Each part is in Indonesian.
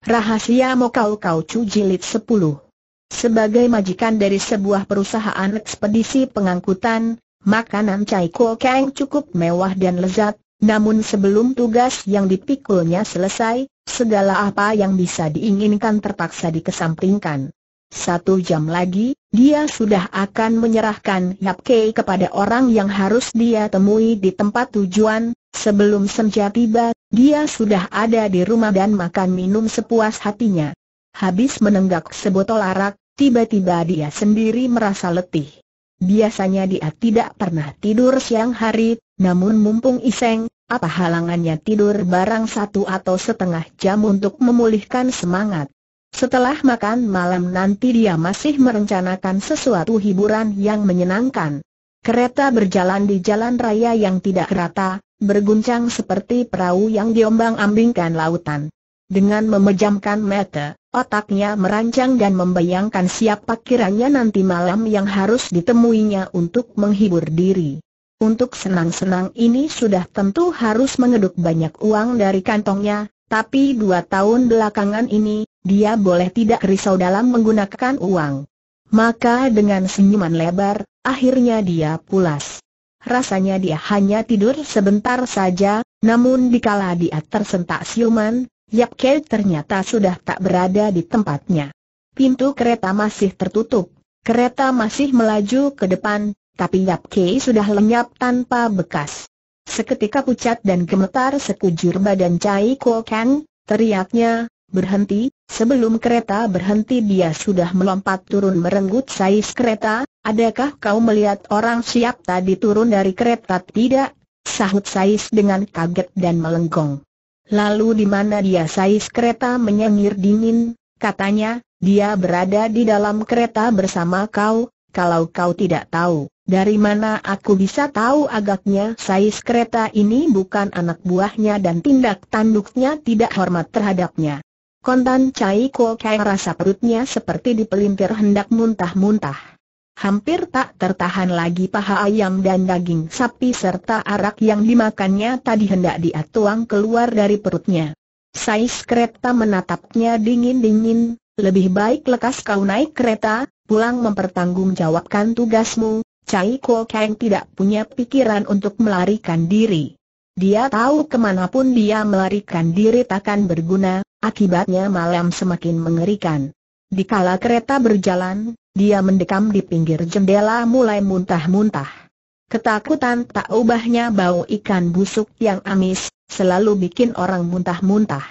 Rahasia Mokau Kaucu Jilid 10 Sebagai majikan dari sebuah perusahaan ekspedisi pengangkutan, makanan Chai Kuo Kang cukup mewah dan lezat, namun sebelum tugas yang dipikulnya selesai, segala apa yang bisa diinginkan terpaksa dikesampingkan. Satu jam lagi, dia sudah akan menyerahkan Yap Kei kepada orang yang harus dia temui di tempat tujuan, Sebelum senja tiba, dia sudah ada di rumah dan makan minum sepuas hatinya. Habis menenggak sebotol arak, tiba-tiba dia sendiri merasa letih. Biasanya dia tidak pernah tidur siang hari, namun mumpung iseng, apa halangannya tidur barang satu atau setengah jam untuk memulihkan semangat. Setelah makan malam nanti dia masih merencanakan sesuatu hiburan yang menyenangkan. Kereta berjalan di jalan raya yang tidak rata, berguncang seperti perahu yang diombang-ambingkan lautan. Dengan memejamkan mata, otaknya merancang dan membayangkan siapa kiranya nanti malam yang harus ditemuinya untuk menghibur diri. Untuk senang-senang ini sudah tentu harus mengeduk banyak uang dari kantongnya, tapi dua tahun belakangan ini, dia boleh tidak risau dalam menggunakan uang. Maka dengan senyuman lebar, akhirnya dia pulas rasanya dia hanya tidur sebentar saja, namun dikala dia tersentak siuman, Yap Kei ternyata sudah tak berada di tempatnya. Pintu kereta masih tertutup, kereta masih melaju ke depan, tapi Yap Kei sudah lenyap tanpa bekas. Seketika pucat dan gemetar sekujur badan Cai Ko Kang, teriaknya, berhenti, sebelum kereta berhenti dia sudah melompat turun merenggut sais kereta, Adakah kau melihat orang siap tadi turun dari kereta tidak? Sahut Sais dengan kaget dan melengkung. Lalu di mana dia Sais kereta menyengir dingin, katanya, dia berada di dalam kereta bersama kau, kalau kau tidak tahu. Dari mana aku bisa tahu agaknya Sais kereta ini bukan anak buahnya dan tindak tanduknya tidak hormat terhadapnya. Kontan Cai Ko Kai rasa perutnya seperti dipelintir hendak muntah-muntah hampir tak tertahan lagi paha ayam dan daging sapi serta arak yang dimakannya tadi hendak dia tuang keluar dari perutnya. Sais kereta menatapnya dingin-dingin, lebih baik lekas kau naik kereta, pulang mempertanggungjawabkan tugasmu, Cai Ko Kang tidak punya pikiran untuk melarikan diri. Dia tahu kemanapun dia melarikan diri takkan berguna, akibatnya malam semakin mengerikan. Dikala kereta berjalan, dia mendekam di pinggir jendela mulai muntah-muntah. Ketakutan tak ubahnya bau ikan busuk yang amis, selalu bikin orang muntah-muntah.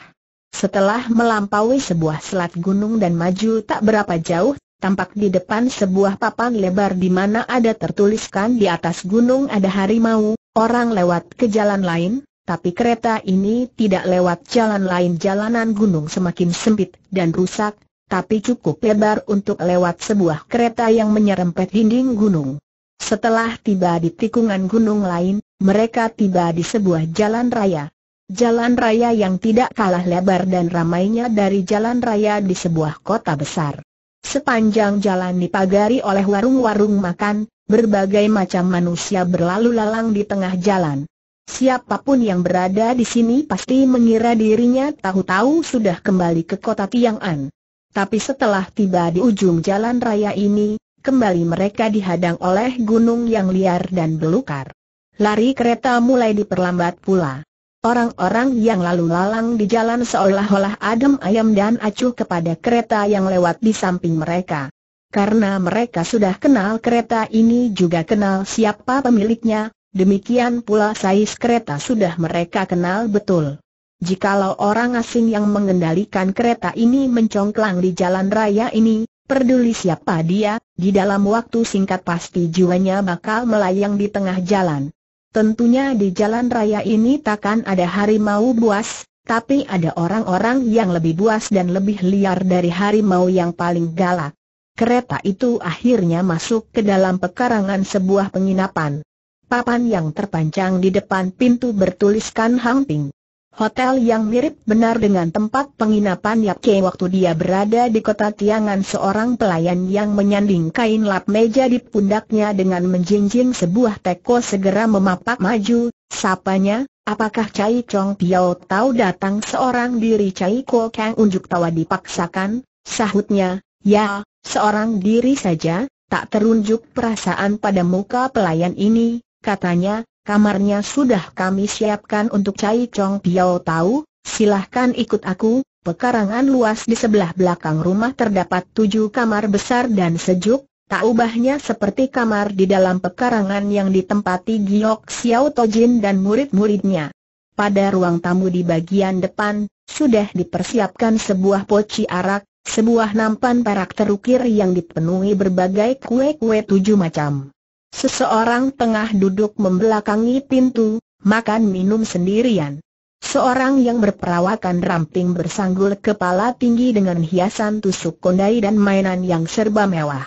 Setelah melampaui sebuah selat gunung dan maju tak berapa jauh, tampak di depan sebuah papan lebar di mana ada tertuliskan di atas gunung ada harimau, orang lewat ke jalan lain, tapi kereta ini tidak lewat jalan lain jalanan gunung semakin sempit dan rusak, tapi cukup lebar untuk lewat sebuah kereta yang menyerempet dinding gunung. Setelah tiba di tikungan gunung lain, mereka tiba di sebuah jalan raya. Jalan raya yang tidak kalah lebar dan ramainya dari jalan raya di sebuah kota besar. Sepanjang jalan dipagari oleh warung-warung makan, berbagai macam manusia berlalu lalang di tengah jalan. Siapapun yang berada di sini pasti mengira dirinya tahu-tahu sudah kembali ke kota Tiang'an. Tapi setelah tiba di ujung jalan raya ini, kembali mereka dihadang oleh gunung yang liar dan belukar. Lari kereta mulai diperlambat pula. Orang-orang yang lalu lalang di jalan seolah-olah adem ayam dan acuh kepada kereta yang lewat di samping mereka. Karena mereka sudah kenal kereta ini juga kenal siapa pemiliknya, demikian pula saiz kereta sudah mereka kenal betul. Jikalau orang asing yang mengendalikan kereta ini mencongklang di jalan raya ini, peduli siapa dia, di dalam waktu singkat pasti jiwanya bakal melayang di tengah jalan. Tentunya di jalan raya ini takkan ada harimau buas, tapi ada orang-orang yang lebih buas dan lebih liar dari harimau yang paling galak. Kereta itu akhirnya masuk ke dalam pekarangan sebuah penginapan. Papan yang terpanjang di depan pintu bertuliskan Hang Ping. Hotel yang mirip benar dengan tempat penginapan Yap Ke waktu dia berada di kota Tiangan seorang pelayan yang menyanding kain lap meja di pundaknya dengan menjinjing sebuah teko segera memapak maju, sapanya, apakah Cai Chong Piao tahu datang seorang diri Cai Ko Kang unjuk tawa dipaksakan, sahutnya, ya, seorang diri saja, tak terunjuk perasaan pada muka pelayan ini, katanya, kamarnya sudah kami siapkan untuk Cai Chong Piao tahu, silahkan ikut aku, pekarangan luas di sebelah belakang rumah terdapat tujuh kamar besar dan sejuk, tak ubahnya seperti kamar di dalam pekarangan yang ditempati Giok Xiao Tojin dan murid-muridnya. Pada ruang tamu di bagian depan, sudah dipersiapkan sebuah poci arak, sebuah nampan perak terukir yang dipenuhi berbagai kue-kue tujuh macam. Seseorang tengah duduk membelakangi pintu, makan minum sendirian. Seorang yang berperawakan ramping bersanggul kepala tinggi dengan hiasan tusuk kondai dan mainan yang serba mewah.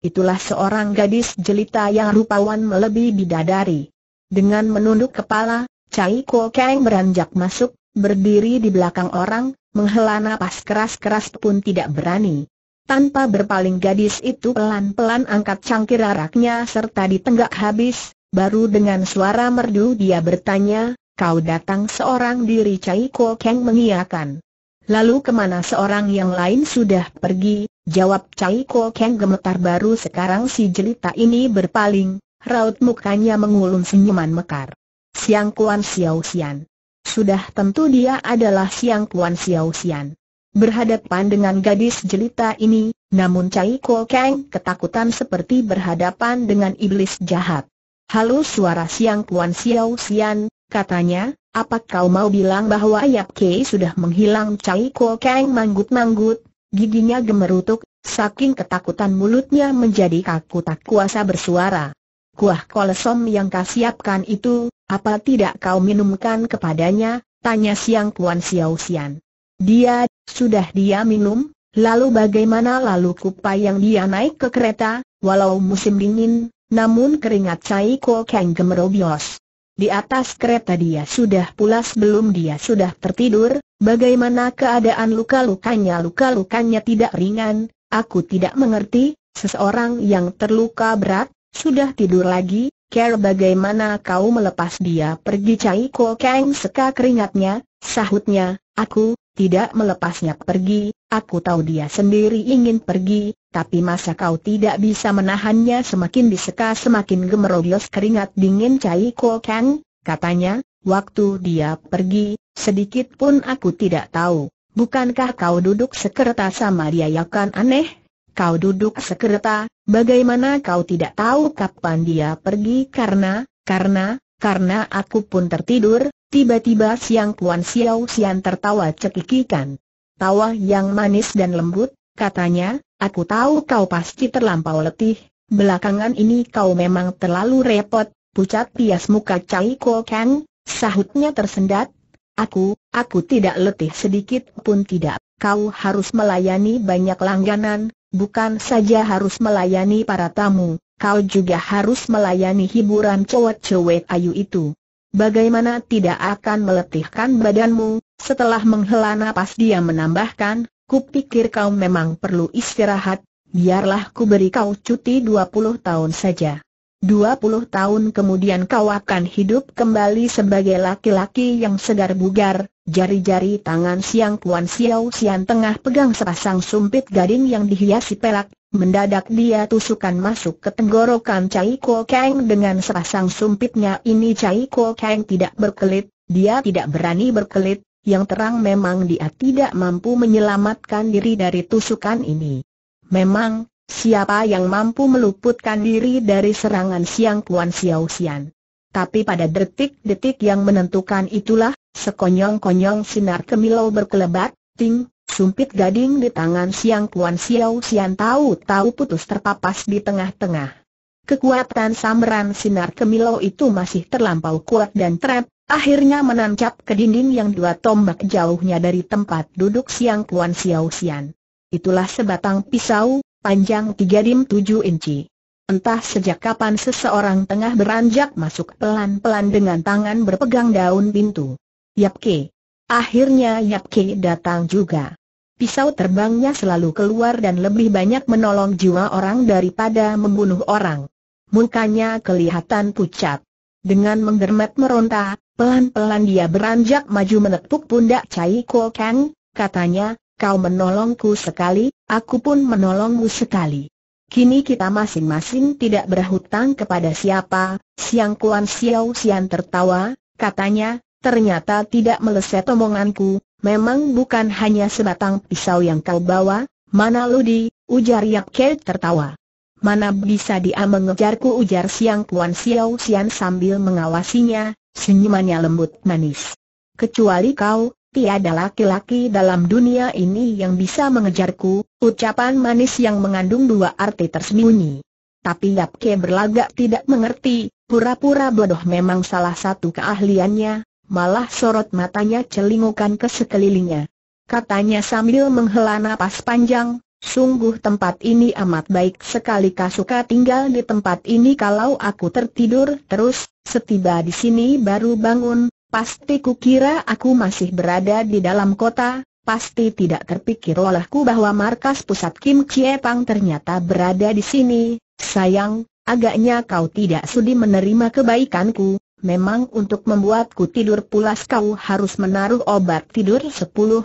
Itulah seorang gadis jelita yang rupawan melebihi bidadari. Dengan menunduk kepala, Cai Ko Kang beranjak masuk, berdiri di belakang orang, menghela nafas keras-keras pun tidak berani. Tanpa berpaling gadis itu pelan-pelan angkat cangkir araknya serta ditenggak habis, baru dengan suara merdu dia bertanya, kau datang seorang diri Cai Ko Keng mengiakan. Lalu kemana seorang yang lain sudah pergi, jawab Cai Ko Keng gemetar baru sekarang si jelita ini berpaling, raut mukanya mengulung senyuman mekar. Siang Kuan Xiao Xian. Sudah tentu dia adalah Siang Kuan Xiao Xian. Berhadapan dengan gadis jelita ini, namun Cai Ko Kang ketakutan seperti berhadapan dengan iblis jahat. Halo suara siang Kuan Xiao Xian, katanya, apa kau mau bilang bahwa Yap Kei sudah menghilang Cai Ko Kang manggut-manggut, giginya gemerutuk, saking ketakutan mulutnya menjadi kaku tak kuasa bersuara. Kuah kolesom yang kau siapkan itu, apa tidak kau minumkan kepadanya, tanya siang Kuan Xiao Xian. Dia sudah dia minum, lalu bagaimana lalu kupa yang dia naik ke kereta, walau musim dingin, namun keringat Cai Ko Kang gemerobios. Di atas kereta dia sudah pulas belum dia sudah tertidur, bagaimana keadaan luka-lukanya luka-lukanya tidak ringan, aku tidak mengerti, seseorang yang terluka berat, sudah tidur lagi, care bagaimana kau melepas dia pergi Cai Ko Kang seka keringatnya, sahutnya, aku, tidak melepasnya pergi, aku tahu dia sendiri ingin pergi, tapi masa kau tidak bisa menahannya semakin diseka semakin gemerobios keringat dingin Cai Ko Kang, katanya, waktu dia pergi, sedikit pun aku tidak tahu, bukankah kau duduk sekereta sama dia ya kan aneh? Kau duduk sekereta, bagaimana kau tidak tahu kapan dia pergi karena, karena, karena aku pun tertidur, tiba-tiba siang Kuan Xiao Xian tertawa cekikikan. Tawa yang manis dan lembut, katanya, aku tahu kau pasti terlampau letih, belakangan ini kau memang terlalu repot, pucat pias muka Cai Ko Kang, sahutnya tersendat. Aku, aku tidak letih sedikit pun tidak, kau harus melayani banyak langganan, Bukan saja harus melayani para tamu, kau juga harus melayani hiburan cowok-cowok ayu itu. Bagaimana tidak akan meletihkan badanmu? Setelah menghela napas dia menambahkan, kupikir kau memang perlu istirahat, biarlah ku beri kau cuti dua puluh tahun saja. 20 tahun kemudian kau akan hidup kembali sebagai laki-laki yang segar bugar, jari-jari tangan siang Kuan Xiao Xian tengah pegang sepasang sumpit gading yang dihiasi pelak. mendadak dia tusukan masuk ke tenggorokan Cai Kuo Kang dengan sepasang sumpitnya ini Cai Kuo Kang tidak berkelit, dia tidak berani berkelit, yang terang memang dia tidak mampu menyelamatkan diri dari tusukan ini. Memang, Siapa yang mampu meluputkan diri dari serangan Siang Kuan Xiao Xian? Tapi pada detik-detik yang menentukan itulah, sekonyong-konyong sinar kemilau berkelebat, ting, sumpit gading di tangan Siang Kuan Xiao Xian tahu-tahu putus terpapas di tengah-tengah. Kekuatan sambaran sinar kemilau itu masih terlampau kuat dan trap, akhirnya menancap ke dinding yang dua tombak jauhnya dari tempat duduk Siang Kuan Xiao Xian. Itulah sebatang pisau, panjang 3 dim 7 inci. Entah sejak kapan seseorang tengah beranjak masuk pelan-pelan dengan tangan berpegang daun pintu. Yapke. Akhirnya Yapke datang juga. Pisau terbangnya selalu keluar dan lebih banyak menolong jiwa orang daripada membunuh orang. Mukanya kelihatan pucat. Dengan menggermet meronta, pelan-pelan dia beranjak maju menepuk pundak Cai Ko Kang, katanya, Kau menolongku sekali, aku pun menolongmu sekali. Kini kita masing-masing tidak berhutang kepada siapa, Siang Kuan Xiao Xian tertawa, katanya, ternyata tidak meleset omonganku, memang bukan hanya sebatang pisau yang kau bawa, mana ludi, ujar Yap Ke tertawa. Mana bisa dia mengejarku ujar Siang Kuan Xiao Xian sambil mengawasinya, senyumannya lembut manis. Kecuali kau, tiada laki-laki dalam dunia ini yang bisa mengejarku, ucapan manis yang mengandung dua arti tersembunyi. Tapi Yap Ke berlagak tidak mengerti, pura-pura bodoh memang salah satu keahliannya, malah sorot matanya celingukan ke sekelilingnya. Katanya sambil menghela napas panjang, sungguh tempat ini amat baik sekali Kasuka tinggal di tempat ini kalau aku tertidur terus, setiba di sini baru bangun, Pasti kukira aku masih berada di dalam kota, pasti tidak terpikir olehku bahwa markas pusat Kim Chie Pang ternyata berada di sini. Sayang, agaknya kau tidak sudi menerima kebaikanku. Memang untuk membuatku tidur pulas kau harus menaruh obat tidur 10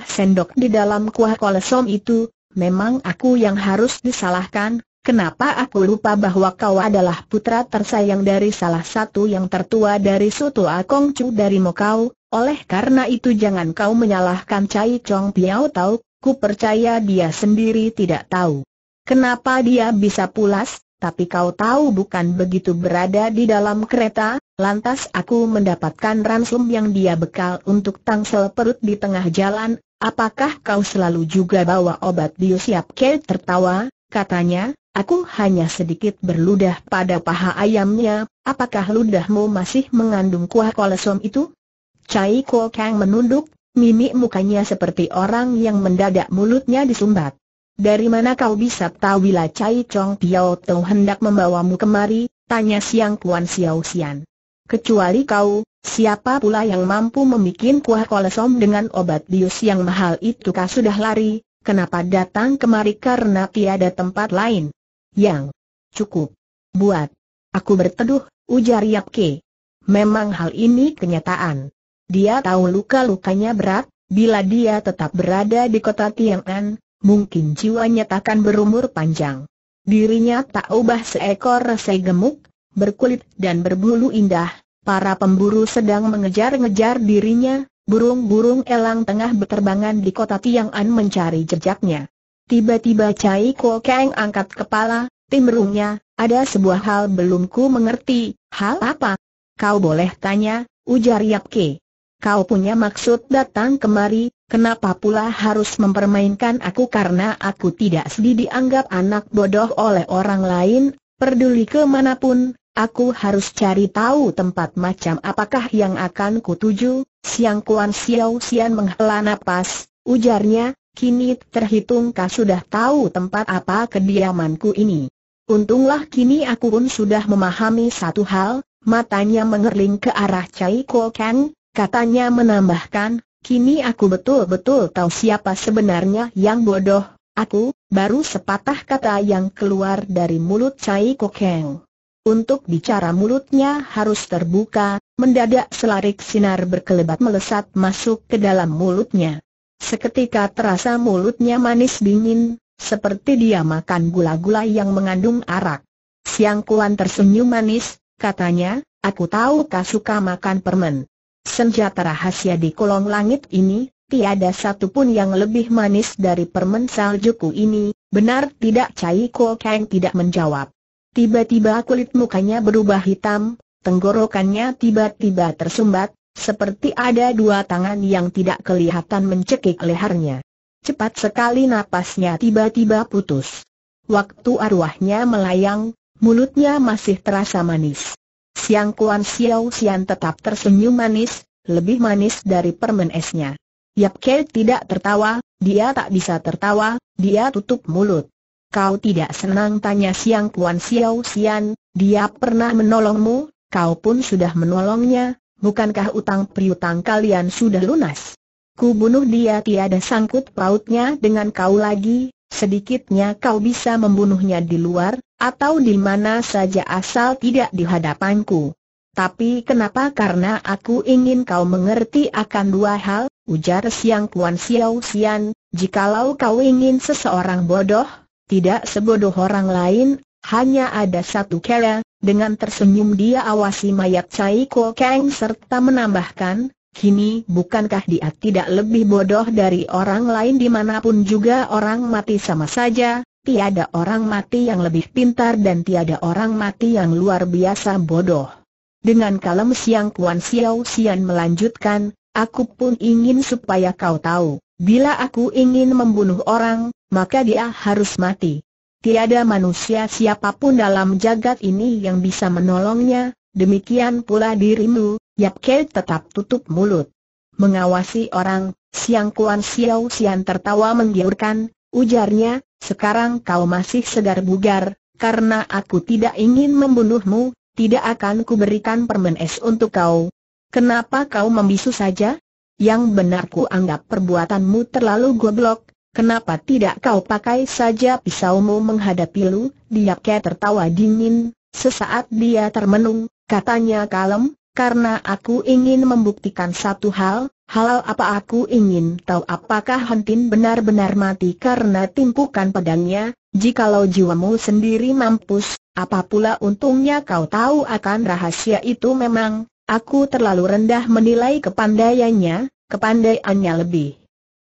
sendok di dalam kuah kolesom itu, memang aku yang harus disalahkan, Kenapa aku lupa bahwa kau adalah putra tersayang dari salah satu yang tertua dari Sutu Akong Chu dari Mokau, oleh karena itu jangan kau menyalahkan Cai Chong Piao Tau, ku percaya dia sendiri tidak tahu. Kenapa dia bisa pulas, tapi kau tahu bukan begitu berada di dalam kereta, lantas aku mendapatkan ransum yang dia bekal untuk tangsel perut di tengah jalan, apakah kau selalu juga bawa obat bius siap ke tertawa, katanya, Aku hanya sedikit berludah pada paha ayamnya, apakah ludahmu masih mengandung kuah kolesom itu? Cai Ko Kang menunduk, mimik mukanya seperti orang yang mendadak mulutnya disumbat. Dari mana kau bisa tahu bila Cai Chong Piao Tong hendak membawamu kemari? Tanya Siang Kuan Xiao Xian. Kecuali kau, siapa pula yang mampu membuat kuah kolesom dengan obat bius yang mahal itu kau sudah lari, kenapa datang kemari karena tiada tempat lain? yang cukup buat aku berteduh, ujar Yapke. Memang hal ini kenyataan. Dia tahu luka-lukanya berat, bila dia tetap berada di kota Tiangan, mungkin jiwanya takkan berumur panjang. Dirinya tak ubah seekor resai gemuk, berkulit dan berbulu indah, para pemburu sedang mengejar-ngejar dirinya, burung-burung elang tengah berterbangan di kota Tiangan mencari jejaknya. Tiba-tiba Cai Ko Kang angkat kepala, timrungnya. ada sebuah hal belum ku mengerti, hal apa? Kau boleh tanya, ujar Yap Ke. Kau punya maksud datang kemari, kenapa pula harus mempermainkan aku karena aku tidak sedih dianggap anak bodoh oleh orang lain, peduli kemanapun, Aku harus cari tahu tempat macam apakah yang akan kutuju. Siang Kuan Xiao Xian menghela napas, ujarnya, Kini terhitung kau sudah tahu tempat apa kediamanku ini. Untunglah kini aku pun sudah memahami satu hal, matanya mengerling ke arah Cai Ko Kang, katanya menambahkan, kini aku betul-betul tahu siapa sebenarnya yang bodoh, aku, baru sepatah kata yang keluar dari mulut Cai Ko Kang. Untuk bicara mulutnya harus terbuka, mendadak selarik sinar berkelebat melesat masuk ke dalam mulutnya. Seketika terasa mulutnya manis dingin, seperti dia makan gula-gula yang mengandung arak. Siang Kuan tersenyum manis, katanya, aku tahu kau suka makan permen. Senjata rahasia di kolong langit ini, tiada satupun yang lebih manis dari permen saljuku ini, benar tidak Cai Kuo Kang tidak menjawab. Tiba-tiba kulit mukanya berubah hitam, tenggorokannya tiba-tiba tersumbat, seperti ada dua tangan yang tidak kelihatan mencekik lehernya. Cepat sekali napasnya tiba-tiba putus. Waktu arwahnya melayang, mulutnya masih terasa manis. Siang Kuan Xiao Xian tetap tersenyum manis, lebih manis dari permen esnya. Yap Ke tidak tertawa, dia tak bisa tertawa, dia tutup mulut. Kau tidak senang tanya Siang Kuan Xiao Xian, dia pernah menolongmu, kau pun sudah menolongnya, bukankah utang priutang kalian sudah lunas? Ku bunuh dia tiada sangkut pautnya dengan kau lagi, sedikitnya kau bisa membunuhnya di luar, atau di mana saja asal tidak di hadapanku. Tapi kenapa karena aku ingin kau mengerti akan dua hal, ujar Siang Kuan siau Xian, jikalau kau ingin seseorang bodoh, tidak sebodoh orang lain, hanya ada satu cara, dengan tersenyum dia awasi mayat Cai Ko Kang serta menambahkan, Kini bukankah dia tidak lebih bodoh dari orang lain dimanapun juga orang mati sama saja, tiada orang mati yang lebih pintar dan tiada orang mati yang luar biasa bodoh. Dengan kalem siang Kuan Xiao Xian melanjutkan, aku pun ingin supaya kau tahu, bila aku ingin membunuh orang, maka dia harus mati, Tiada manusia siapapun dalam jagat ini yang bisa menolongnya, demikian pula dirimu, Yap Kei tetap tutup mulut. Mengawasi orang, Siang Kuan Siau sian tertawa menggiurkan, ujarnya, sekarang kau masih segar bugar, karena aku tidak ingin membunuhmu, tidak akan kuberikan permen es untuk kau. Kenapa kau membisu saja? Yang benar ku anggap perbuatanmu terlalu goblok, Kenapa tidak kau pakai saja pisaumu menghadapi lu? Dia ke tertawa dingin, sesaat dia termenung, katanya kalem, karena aku ingin membuktikan satu hal, halal apa aku ingin tahu apakah Hentin benar-benar mati karena timpukan pedangnya, jikalau jiwamu sendiri mampus, apa pula untungnya kau tahu akan rahasia itu memang, aku terlalu rendah menilai kepandaiannya, kepandaiannya lebih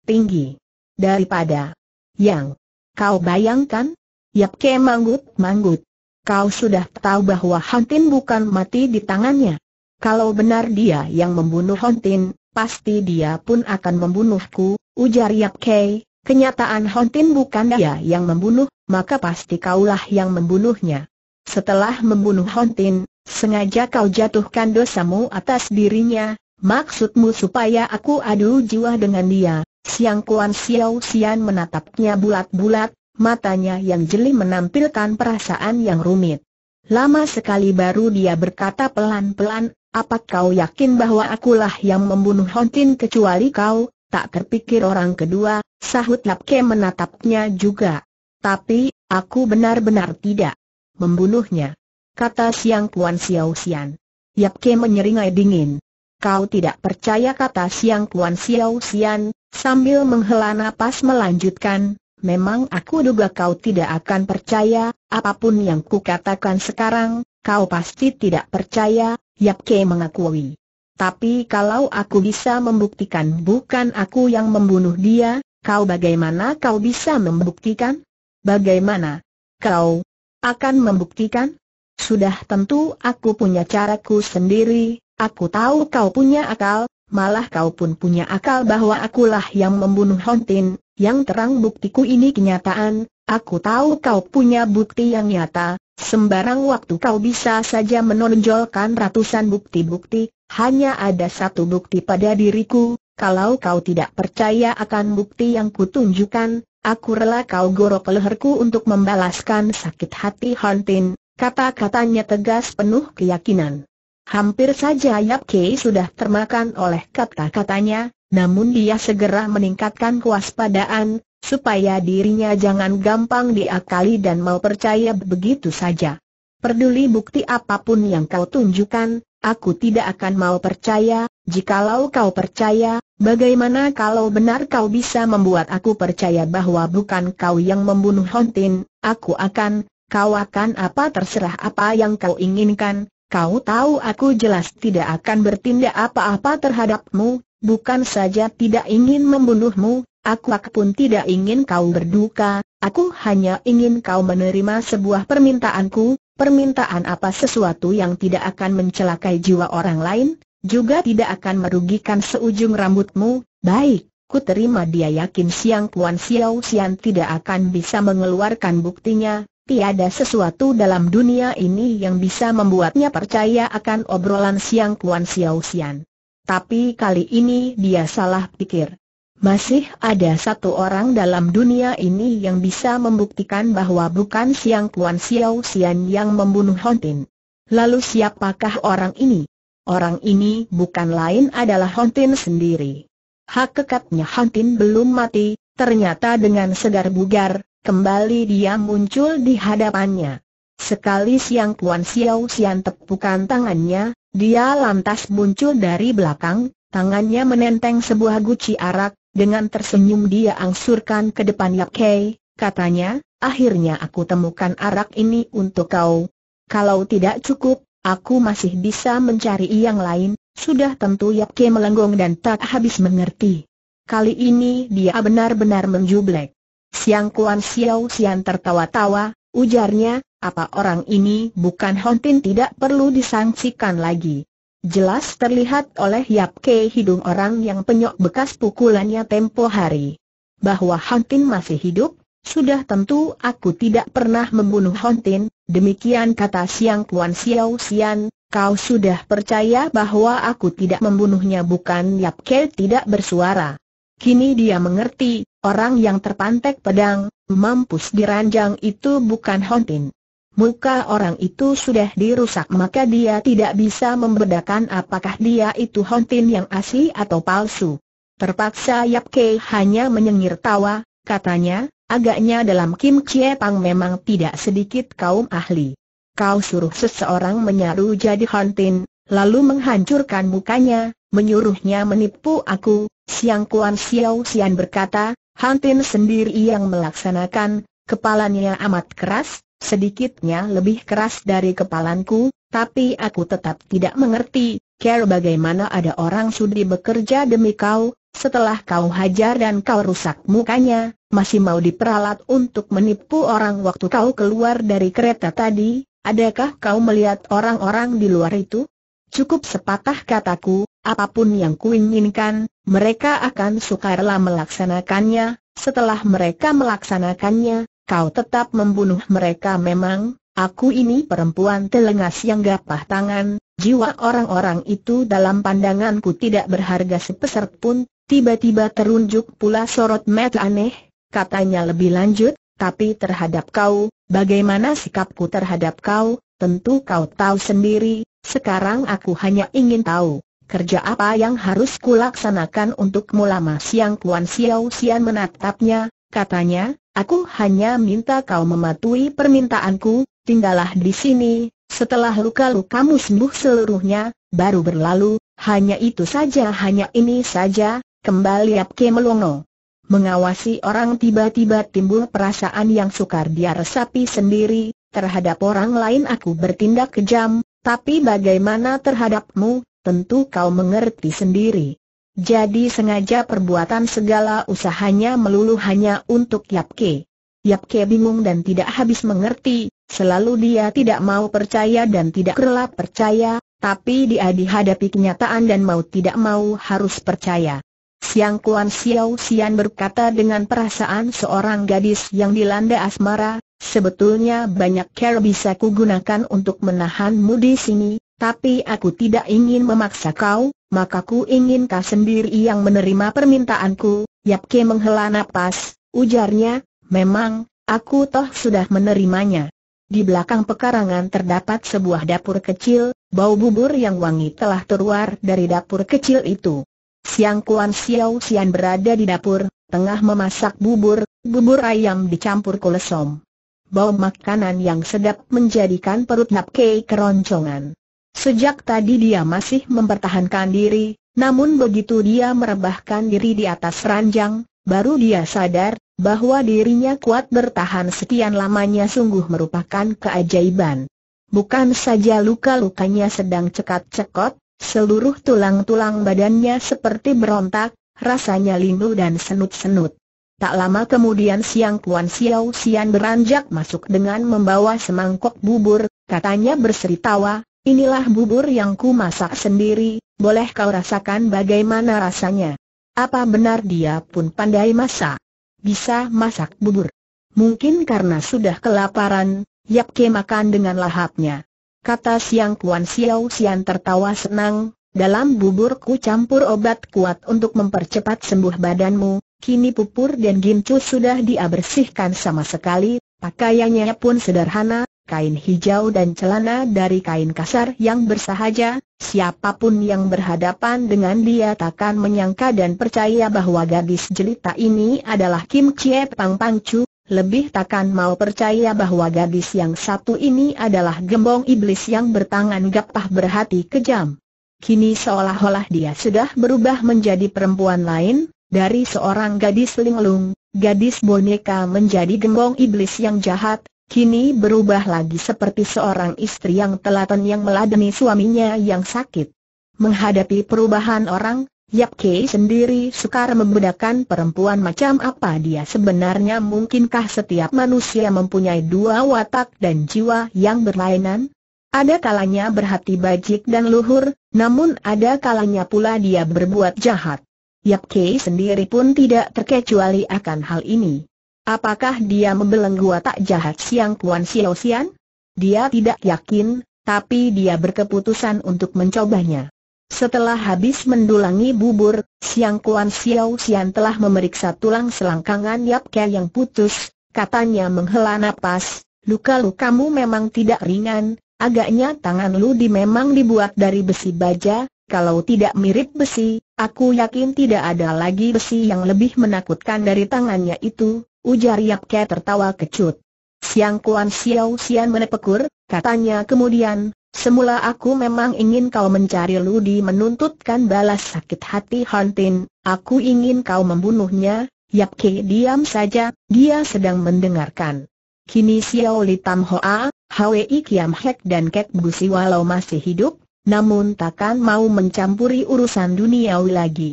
tinggi daripada yang kau bayangkan? Yap ke manggut-manggut. Kau sudah tahu bahwa Hontin bukan mati di tangannya. Kalau benar dia yang membunuh Hontin, pasti dia pun akan membunuhku, ujar Yap Yapke. Kenyataan Hontin bukan dia yang membunuh, maka pasti kaulah yang membunuhnya. Setelah membunuh Hontin, sengaja kau jatuhkan dosamu atas dirinya, Maksudmu supaya aku adu jiwa dengan dia? Siang Kuan Xiao Xian menatapnya bulat-bulat, matanya yang jeli menampilkan perasaan yang rumit. Lama sekali baru dia berkata pelan-pelan, apa kau yakin bahwa akulah yang membunuh Hontin kecuali kau? Tak terpikir orang kedua, sahut Lapke menatapnya juga. Tapi, aku benar-benar tidak membunuhnya. Kata Siang Kuan Xiao Xian. Yapke menyeringai dingin. Kau tidak percaya kata Siang Kuan Xiao Xian, sambil menghela nafas melanjutkan, memang aku duga kau tidak akan percaya, apapun yang katakan sekarang, kau pasti tidak percaya, Yap Ke mengakui. Tapi kalau aku bisa membuktikan bukan aku yang membunuh dia, kau bagaimana kau bisa membuktikan? Bagaimana? Kau akan membuktikan? Sudah tentu aku punya caraku sendiri, Aku tahu kau punya akal, malah kau pun punya akal bahwa akulah yang membunuh Hontin, yang terang buktiku ini kenyataan, aku tahu kau punya bukti yang nyata, sembarang waktu kau bisa saja menonjolkan ratusan bukti-bukti, hanya ada satu bukti pada diriku, kalau kau tidak percaya akan bukti yang kutunjukkan, Aku rela kau gorok leherku untuk membalaskan sakit hati Hontin, kata-katanya tegas penuh keyakinan. Hampir saja Yap Kei sudah termakan oleh kata-katanya, namun dia segera meningkatkan kewaspadaan, supaya dirinya jangan gampang diakali dan mau percaya begitu saja. Perduli bukti apapun yang kau tunjukkan, aku tidak akan mau percaya, jikalau kau percaya, bagaimana kalau benar kau bisa membuat aku percaya bahwa bukan kau yang membunuh Hontin, aku akan, kau akan apa terserah apa yang kau inginkan, Kau tahu aku jelas tidak akan bertindak apa-apa terhadapmu, bukan saja tidak ingin membunuhmu, aku pun tidak ingin kau berduka, aku hanya ingin kau menerima sebuah permintaanku, permintaan apa sesuatu yang tidak akan mencelakai jiwa orang lain, juga tidak akan merugikan seujung rambutmu, baik. Ku terima dia yakin Siang Puan Xiao Xian tidak akan bisa mengeluarkan buktinya, tiada sesuatu dalam dunia ini yang bisa membuatnya percaya akan obrolan Siang Kuan Xiao Xian. Tapi kali ini dia salah pikir. Masih ada satu orang dalam dunia ini yang bisa membuktikan bahwa bukan Siang Kuan Xiao Xian yang membunuh Hontin. Lalu siapakah orang ini? Orang ini bukan lain adalah Hontin sendiri. Hak kekatnya Hontin belum mati, ternyata dengan segar bugar, Kembali dia muncul di hadapannya. Sekali siang Kuan Xiao Xian tepukan tangannya, dia lantas muncul dari belakang, tangannya menenteng sebuah guci arak, dengan tersenyum dia angsurkan ke depan Yap Kei, katanya, akhirnya aku temukan arak ini untuk kau. Kalau tidak cukup, aku masih bisa mencari yang lain, sudah tentu Yap Kei melenggong dan tak habis mengerti. Kali ini dia benar-benar menjublek. Siang Kuan Xiao Xian tertawa-tawa, ujarnya, apa orang ini bukan Hontin tidak perlu disangsikan lagi. Jelas terlihat oleh Yap Ke hidung orang yang penyok bekas pukulannya tempo hari. Bahwa Hontin masih hidup, sudah tentu aku tidak pernah membunuh Hontin, demikian kata Siang Kuan Xiao Xian, kau sudah percaya bahwa aku tidak membunuhnya bukan Yap Ke tidak bersuara. Kini dia mengerti, orang yang terpantek pedang, mampus diranjang itu bukan Hontin. Muka orang itu sudah dirusak maka dia tidak bisa membedakan apakah dia itu Hontin yang asli atau palsu. Terpaksa Yap Ke hanya menyengir tawa, katanya, agaknya dalam Kim Chie Pang memang tidak sedikit kaum ahli. Kau suruh seseorang menyaru jadi Hontin, lalu menghancurkan mukanya, menyuruhnya menipu aku, Siang Kuan Xiao Xian berkata, Hantin sendiri yang melaksanakan, kepalanya amat keras, sedikitnya lebih keras dari kepalanku, tapi aku tetap tidak mengerti, care bagaimana ada orang sudi bekerja demi kau, setelah kau hajar dan kau rusak mukanya, masih mau diperalat untuk menipu orang waktu kau keluar dari kereta tadi, adakah kau melihat orang-orang di luar itu? Cukup sepatah kataku, apapun yang kuinginkan, mereka akan sukarela melaksanakannya, setelah mereka melaksanakannya, kau tetap membunuh mereka memang, aku ini perempuan telengas yang gapah tangan, jiwa orang-orang itu dalam pandanganku tidak berharga sepeser pun, tiba-tiba terunjuk pula sorot mata aneh, katanya lebih lanjut, tapi terhadap kau, bagaimana sikapku terhadap kau, tentu kau tahu sendiri, sekarang aku hanya ingin tahu, Kerja apa yang harus kulaksanakan untuk lama siang Kuan Xiao Xian menatapnya, katanya, aku hanya minta kau mematuhi permintaanku, tinggallah di sini, setelah luka-lukamu sembuh seluruhnya, baru berlalu, hanya itu saja hanya ini saja, kembali Apke melongo. Mengawasi orang tiba-tiba timbul perasaan yang sukar dia resapi sendiri, terhadap orang lain aku bertindak kejam, tapi bagaimana terhadapmu, tentu kau mengerti sendiri. Jadi sengaja perbuatan segala usahanya melulu hanya untuk Yapke. Yapke bingung dan tidak habis mengerti, selalu dia tidak mau percaya dan tidak rela percaya, tapi dia dihadapi kenyataan dan mau tidak mau harus percaya. Siang Kuan Xiao Xian berkata dengan perasaan seorang gadis yang dilanda asmara, sebetulnya banyak cara bisa kugunakan untuk menahanmu di sini, tapi aku tidak ingin memaksa kau, maka ku ingin kau sendiri yang menerima permintaanku. Yap Ke menghela nafas, ujarnya, memang, aku toh sudah menerimanya. Di belakang pekarangan terdapat sebuah dapur kecil, bau bubur yang wangi telah teruar dari dapur kecil itu. Siang Kuan Xiao Xian berada di dapur, tengah memasak bubur, bubur ayam dicampur kolesom. Bau makanan yang sedap menjadikan perut Ke keroncongan. Sejak tadi dia masih mempertahankan diri, namun begitu dia merebahkan diri di atas ranjang, baru dia sadar bahwa dirinya kuat bertahan sekian lamanya sungguh merupakan keajaiban. Bukan saja luka-lukanya sedang cekat-cekot, seluruh tulang-tulang badannya seperti berontak, rasanya lindu dan senut-senut. Tak lama kemudian siang Kuan Xiao Xian beranjak masuk dengan membawa semangkok bubur, katanya berseri tawa, Inilah bubur yang ku masak sendiri, boleh kau rasakan bagaimana rasanya. Apa benar dia pun pandai masak? Bisa masak bubur. Mungkin karena sudah kelaparan, Yap Ke makan dengan lahapnya. Kata Siang Kuan Xiao Xian tertawa senang, dalam bubur ku campur obat kuat untuk mempercepat sembuh badanmu, kini pupur dan gincu sudah dia bersihkan sama sekali, pakaiannya pun sederhana, kain hijau dan celana dari kain kasar yang bersahaja, siapapun yang berhadapan dengan dia takkan menyangka dan percaya bahwa gadis jelita ini adalah Kim Chie Pang Pang Chu, lebih takkan mau percaya bahwa gadis yang satu ini adalah gembong iblis yang bertangan gapah berhati kejam. Kini seolah-olah dia sudah berubah menjadi perempuan lain, dari seorang gadis linglung, gadis boneka menjadi gembong iblis yang jahat, kini berubah lagi seperti seorang istri yang telaten yang meladeni suaminya yang sakit. Menghadapi perubahan orang, Yap Kei sendiri sukar membedakan perempuan macam apa dia sebenarnya mungkinkah setiap manusia mempunyai dua watak dan jiwa yang berlainan? Ada kalanya berhati bajik dan luhur, namun ada kalanya pula dia berbuat jahat. Yap Kei sendiri pun tidak terkecuali akan hal ini. Apakah dia membelenggu tak jahat Siang Kuan Xiao Xian? Dia tidak yakin, tapi dia berkeputusan untuk mencobanya. Setelah habis mendulangi bubur, Siang Kuan Xiao Xian telah memeriksa tulang selangkangan Yap Ke yang putus, katanya menghela nafas. luka kamu memang tidak ringan, agaknya tangan lu di memang dibuat dari besi baja, kalau tidak mirip besi, aku yakin tidak ada lagi besi yang lebih menakutkan dari tangannya itu, ujar Yap Ke tertawa kecut. Siang Kuan Xiao Xian menepekur, katanya kemudian, semula aku memang ingin kau mencari Ludi menuntutkan balas sakit hati Han Tin, aku ingin kau membunuhnya, Yap Ke diam saja, dia sedang mendengarkan. Kini Xiao Li Tam Hoa, Hwi Kiam Hek dan Kek Busi walau masih hidup, namun takkan mau mencampuri urusan duniawi lagi.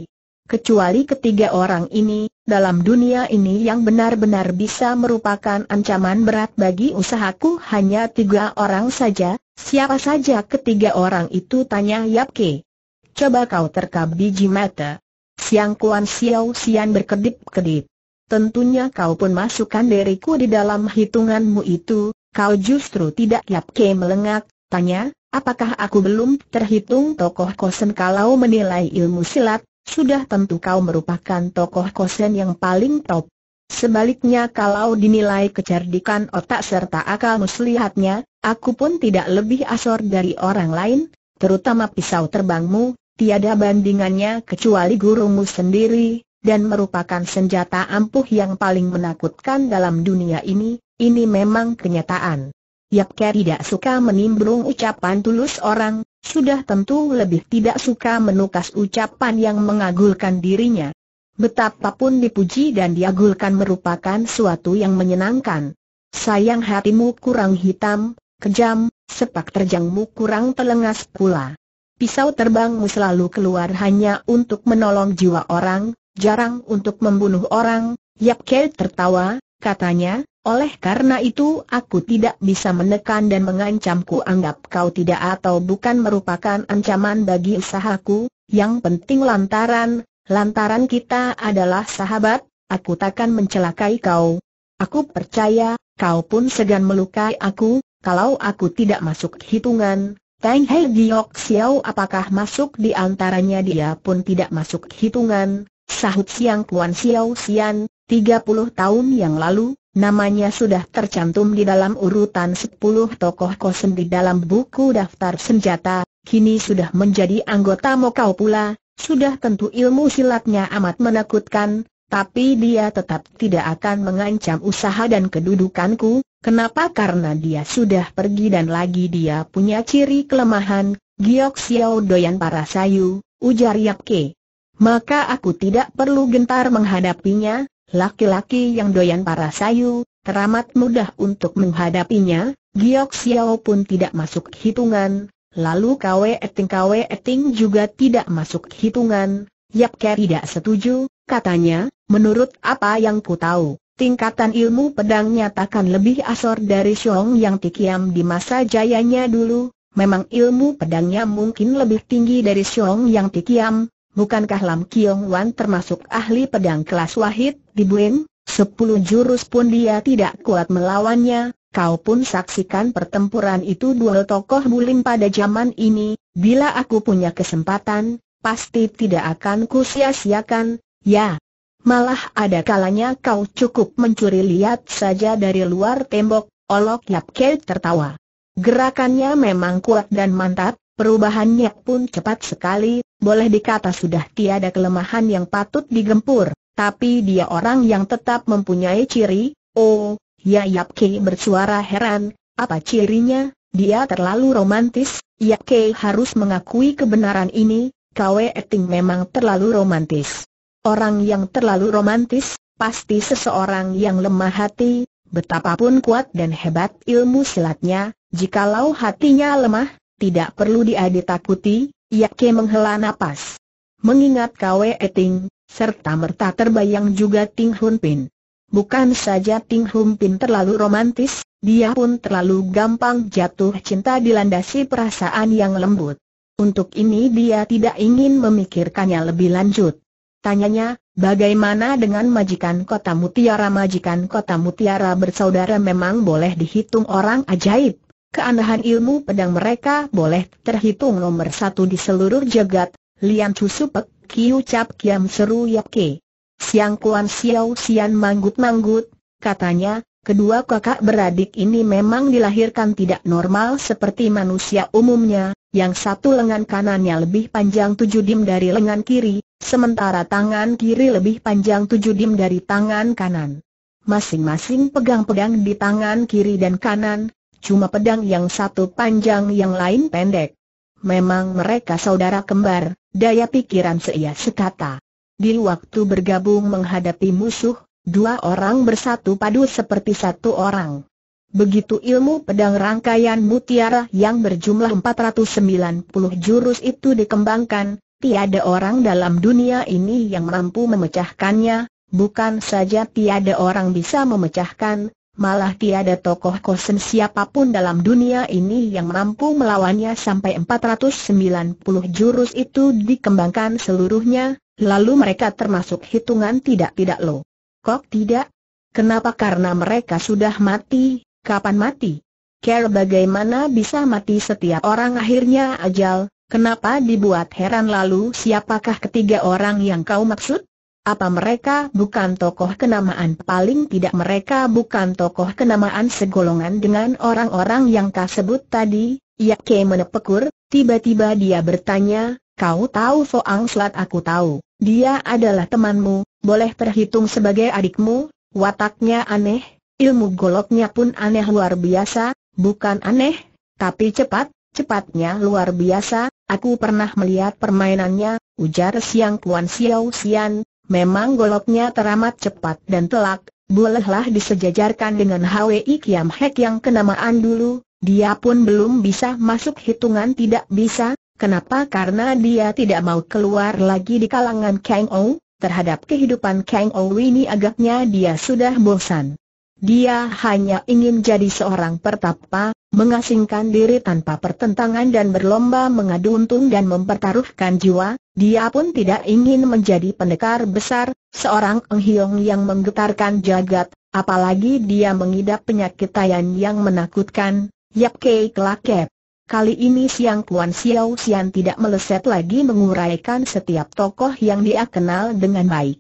Kecuali ketiga orang ini, dalam dunia ini yang benar-benar bisa merupakan ancaman berat bagi usahaku hanya tiga orang saja, siapa saja ketiga orang itu tanya Yap Ke. Coba kau terkap biji mata. Siang Kuan Xiao Xian berkedip-kedip. Tentunya kau pun masukkan diriku di dalam hitunganmu itu, kau justru tidak Yap Ke melengak, tanya, apakah aku belum terhitung tokoh kosen kalau menilai ilmu silat, sudah tentu kau merupakan tokoh kosen yang paling top. Sebaliknya kalau dinilai kecerdikan otak serta akal muslihatnya, aku pun tidak lebih asor dari orang lain, terutama pisau terbangmu, tiada bandingannya kecuali gurumu sendiri, dan merupakan senjata ampuh yang paling menakutkan dalam dunia ini, ini memang kenyataan. Yapke tidak suka menimbrung ucapan tulus orang, sudah tentu lebih tidak suka menukas ucapan yang mengagulkan dirinya. Betapapun dipuji dan diagulkan merupakan suatu yang menyenangkan. Sayang hatimu kurang hitam, kejam, sepak terjangmu kurang telengas pula. Pisau terbangmu selalu keluar hanya untuk menolong jiwa orang, jarang untuk membunuh orang. Yapke tertawa, katanya, oleh karena itu aku tidak bisa menekan dan mengancamku anggap kau tidak atau bukan merupakan ancaman bagi usahaku, yang penting lantaran, lantaran kita adalah sahabat, aku takkan mencelakai kau. Aku percaya, kau pun segan melukai aku, kalau aku tidak masuk hitungan, Tang Hei Giok Xiao apakah masuk di antaranya dia pun tidak masuk hitungan, sahut siang Kuan Xiao Xian, 30 tahun yang lalu, Namanya sudah tercantum di dalam urutan 10 tokoh kosen di dalam buku daftar senjata, kini sudah menjadi anggota Mokau pula, sudah tentu ilmu silatnya amat menakutkan, tapi dia tetap tidak akan mengancam usaha dan kedudukanku, kenapa karena dia sudah pergi dan lagi dia punya ciri kelemahan, Giok Xiao doyan para sayu, ujar Yapke. Maka aku tidak perlu gentar menghadapinya, Laki-laki yang doyan para sayu, teramat mudah untuk menghadapinya, Giok Xiao pun tidak masuk hitungan, lalu Kwe Eting Kwe Eting juga tidak masuk hitungan, Yap Ke tidak setuju, katanya, menurut apa yang ku tahu, tingkatan ilmu pedang nyatakan lebih asor dari Xiong yang tikiam di masa jayanya dulu, memang ilmu pedangnya mungkin lebih tinggi dari Xiong yang tikiam, bukankah Lam Kiong Wan termasuk ahli pedang kelas wahid di Buin? Sepuluh jurus pun dia tidak kuat melawannya, kau pun saksikan pertempuran itu dua tokoh bulim pada zaman ini, bila aku punya kesempatan, pasti tidak akan sia siakan ya. Malah ada kalanya kau cukup mencuri lihat saja dari luar tembok, olok Yap Kei tertawa. Gerakannya memang kuat dan mantap, perubahannya pun cepat sekali, boleh dikata sudah tiada kelemahan yang patut digempur, tapi dia orang yang tetap mempunyai ciri, oh, ya Yap Kei bersuara heran, apa cirinya, dia terlalu romantis, Yap Kei harus mengakui kebenaran ini, Kwe Eting memang terlalu romantis. Orang yang terlalu romantis, pasti seseorang yang lemah hati, betapapun kuat dan hebat ilmu silatnya, jikalau hatinya lemah, tidak perlu dia ditakuti, Yake menghela nafas, Mengingat Kwe Eting, serta merta terbayang juga Ting Hun Pin. Bukan saja Ting Hun Pin terlalu romantis, dia pun terlalu gampang jatuh cinta dilandasi perasaan yang lembut. Untuk ini dia tidak ingin memikirkannya lebih lanjut. Tanyanya, bagaimana dengan majikan kota mutiara? Majikan kota mutiara bersaudara memang boleh dihitung orang ajaib. Keanehan ilmu pedang mereka boleh terhitung nomor satu di seluruh jagat, Lian Chu Supek, Kiu Cap Kiam Seru Yap Ke. Siang Kuan Xiao Sian manggut-manggut, katanya, kedua kakak beradik ini memang dilahirkan tidak normal seperti manusia umumnya, yang satu lengan kanannya lebih panjang tujuh dim dari lengan kiri, sementara tangan kiri lebih panjang tujuh dim dari tangan kanan. Masing-masing pegang-pegang di tangan kiri dan kanan, Cuma pedang yang satu panjang yang lain pendek. Memang mereka saudara kembar, daya pikiran seia sekata. Di waktu bergabung menghadapi musuh, dua orang bersatu padu seperti satu orang. Begitu ilmu pedang rangkaian mutiara yang berjumlah 490 jurus itu dikembangkan, tiada orang dalam dunia ini yang mampu memecahkannya, bukan saja tiada orang bisa memecahkan, malah tiada tokoh kosen siapapun dalam dunia ini yang mampu melawannya sampai 490 jurus itu dikembangkan seluruhnya, lalu mereka termasuk hitungan tidak-tidak lo. Kok tidak? Kenapa karena mereka sudah mati, kapan mati? Care bagaimana bisa mati setiap orang akhirnya ajal, kenapa dibuat heran lalu siapakah ketiga orang yang kau maksud? Apa mereka bukan tokoh kenamaan? Paling tidak mereka bukan tokoh kenamaan segolongan dengan orang-orang yang kau sebut tadi, Ke menepekur, tiba-tiba dia bertanya, kau tahu Foang Slat aku tahu, dia adalah temanmu, boleh terhitung sebagai adikmu, wataknya aneh, ilmu goloknya pun aneh luar biasa, bukan aneh, tapi cepat, cepatnya luar biasa, aku pernah melihat permainannya, ujar Siang Kuan Xiao sian Memang goloknya teramat cepat dan telak, bolehlah disejajarkan dengan HWI Kiam Hek yang kenamaan dulu, dia pun belum bisa masuk hitungan tidak bisa, kenapa karena dia tidak mau keluar lagi di kalangan Kang Ou, terhadap kehidupan Kang Ou ini agaknya dia sudah bosan. Dia hanya ingin jadi seorang pertapa, mengasingkan diri tanpa pertentangan dan berlomba mengadu untung dan mempertaruhkan jiwa, dia pun tidak ingin menjadi pendekar besar, seorang enghiong yang menggetarkan jagat, apalagi dia mengidap penyakit tayan yang menakutkan, yap kei kelakep. Kali ini Siang Kuan Xiao Xian tidak meleset lagi menguraikan setiap tokoh yang dia kenal dengan baik.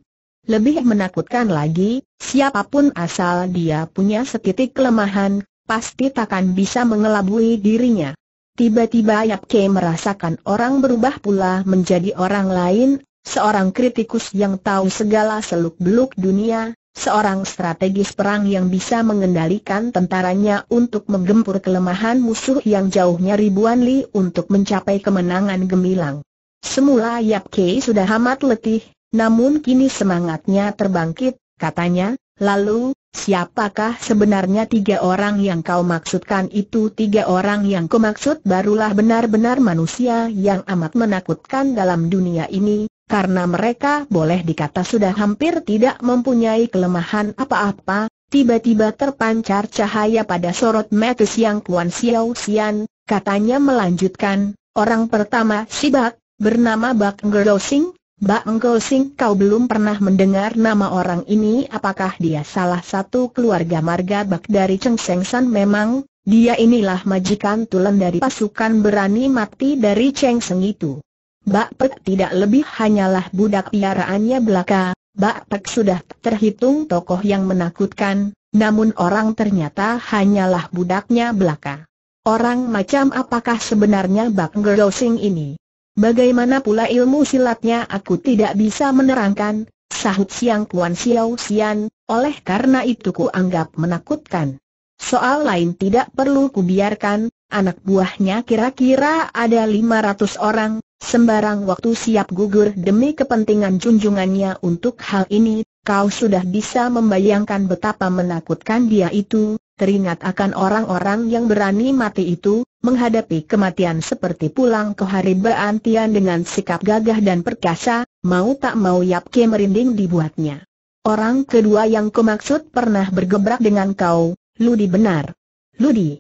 Lebih menakutkan lagi, siapapun asal dia punya setitik kelemahan, pasti takkan bisa mengelabui dirinya. Tiba-tiba Yap Ke merasakan orang berubah pula menjadi orang lain, seorang kritikus yang tahu segala seluk-beluk dunia, seorang strategis perang yang bisa mengendalikan tentaranya untuk menggempur kelemahan musuh yang jauhnya ribuan li untuk mencapai kemenangan gemilang. Semula Yap Kei sudah amat letih, namun kini semangatnya terbangkit, katanya, lalu, Siapakah sebenarnya tiga orang yang kau maksudkan itu tiga orang yang kau maksud barulah benar-benar manusia yang amat menakutkan dalam dunia ini, karena mereka boleh dikata sudah hampir tidak mempunyai kelemahan apa-apa, tiba-tiba terpancar cahaya pada sorot mata siang Kuan Xiao Xian, katanya melanjutkan, orang pertama si Bak, bernama Bak Ngerosing Mbak Engkau Sing kau belum pernah mendengar nama orang ini apakah dia salah satu keluarga marga bak dari Cheng Seng San memang, dia inilah majikan tulen dari pasukan berani mati dari Cheng Seng itu. Bak Pek tidak lebih hanyalah budak piaraannya belaka, Bak Pek sudah terhitung tokoh yang menakutkan, namun orang ternyata hanyalah budaknya belaka. Orang macam apakah sebenarnya Bak Engkau Sing ini? Bagaimana pula ilmu silatnya aku tidak bisa menerangkan, sahut Siang Kuan Xiao Xian, oleh karena itu ku anggap menakutkan. Soal lain tidak perlu kubiarkan, anak buahnya kira-kira ada 500 orang, sembarang waktu siap gugur demi kepentingan junjungannya untuk hal ini, kau sudah bisa membayangkan betapa menakutkan dia itu, teringat akan orang-orang yang berani mati itu, menghadapi kematian seperti pulang ke hari berantian dengan sikap gagah dan perkasa, mau tak mau Yap Ke merinding dibuatnya. Orang kedua yang kumaksud pernah bergebrak dengan kau, Ludi benar. Ludi.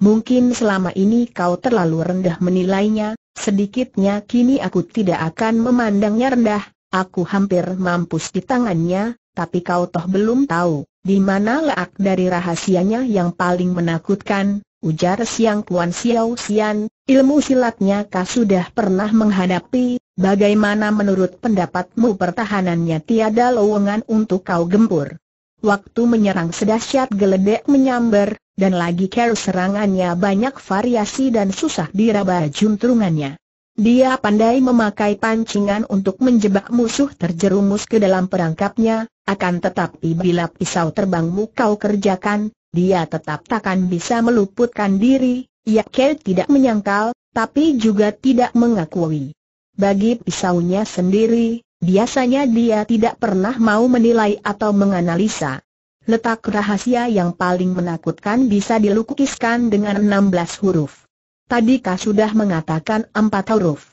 Mungkin selama ini kau terlalu rendah menilainya, sedikitnya kini aku tidak akan memandangnya rendah, aku hampir mampus di tangannya, tapi kau toh belum tahu. Di mana leak dari rahasianya yang paling menakutkan, ujar Siang Kuan Xiao Xian, ilmu silatnya kah sudah pernah menghadapi, bagaimana menurut pendapatmu pertahanannya tiada lowongan untuk kau gempur? Waktu menyerang sedahsyat geledek menyambar, dan lagi care serangannya banyak variasi dan susah diraba juntrungannya. Dia pandai memakai pancingan untuk menjebak musuh terjerumus ke dalam perangkapnya, akan tetapi bila pisau terbangmu kau kerjakan, dia tetap takkan bisa meluputkan diri, Yake tidak menyangkal, tapi juga tidak mengakui. Bagi pisaunya sendiri, biasanya dia tidak pernah mau menilai atau menganalisa. Letak rahasia yang paling menakutkan bisa dilukiskan dengan 16 huruf. Tadika sudah mengatakan 4 huruf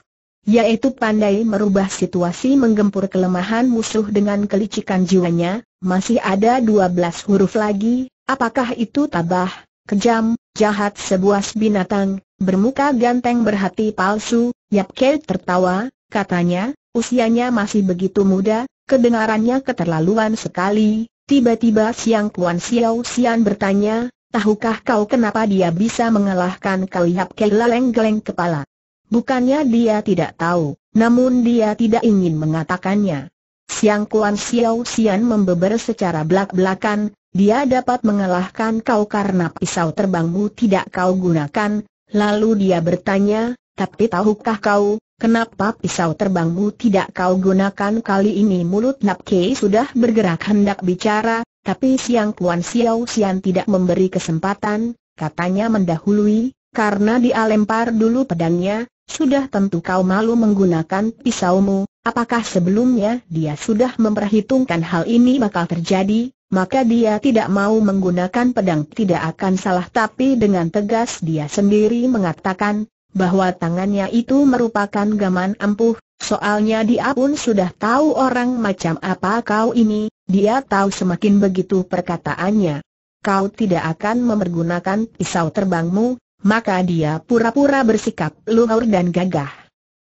yaitu pandai merubah situasi menggempur kelemahan musuh dengan kelicikan jiwanya, masih ada 12 huruf lagi, apakah itu tabah, kejam, jahat sebuah binatang, bermuka ganteng berhati palsu, Yap Kei tertawa, katanya, usianya masih begitu muda, kedengarannya keterlaluan sekali, tiba-tiba Siang Kuan Xiao Xian bertanya, tahukah kau kenapa dia bisa mengalahkan Kau Yap Kei laleng-geleng kepala? Bukannya dia tidak tahu, namun dia tidak ingin mengatakannya. Siang Kuan Xiao Xian membeber secara belak-belakan, dia dapat mengalahkan kau karena pisau terbangmu tidak kau gunakan, lalu dia bertanya, tapi tahukah kau, Kenapa pisau terbangmu tidak kau gunakan kali ini mulut Nap Kei sudah bergerak hendak bicara, tapi Siang Kuan Xiao Xian tidak memberi kesempatan, katanya mendahului, karena dia lempar dulu pedangnya, sudah tentu kau malu menggunakan pisaumu, apakah sebelumnya dia sudah memperhitungkan hal ini bakal terjadi, maka dia tidak mau menggunakan pedang tidak akan salah tapi dengan tegas dia sendiri mengatakan, bahwa tangannya itu merupakan gaman ampuh, soalnya dia pun sudah tahu orang macam apa kau ini, dia tahu semakin begitu perkataannya. Kau tidak akan mempergunakan pisau terbangmu, maka dia pura-pura bersikap luhur dan gagah.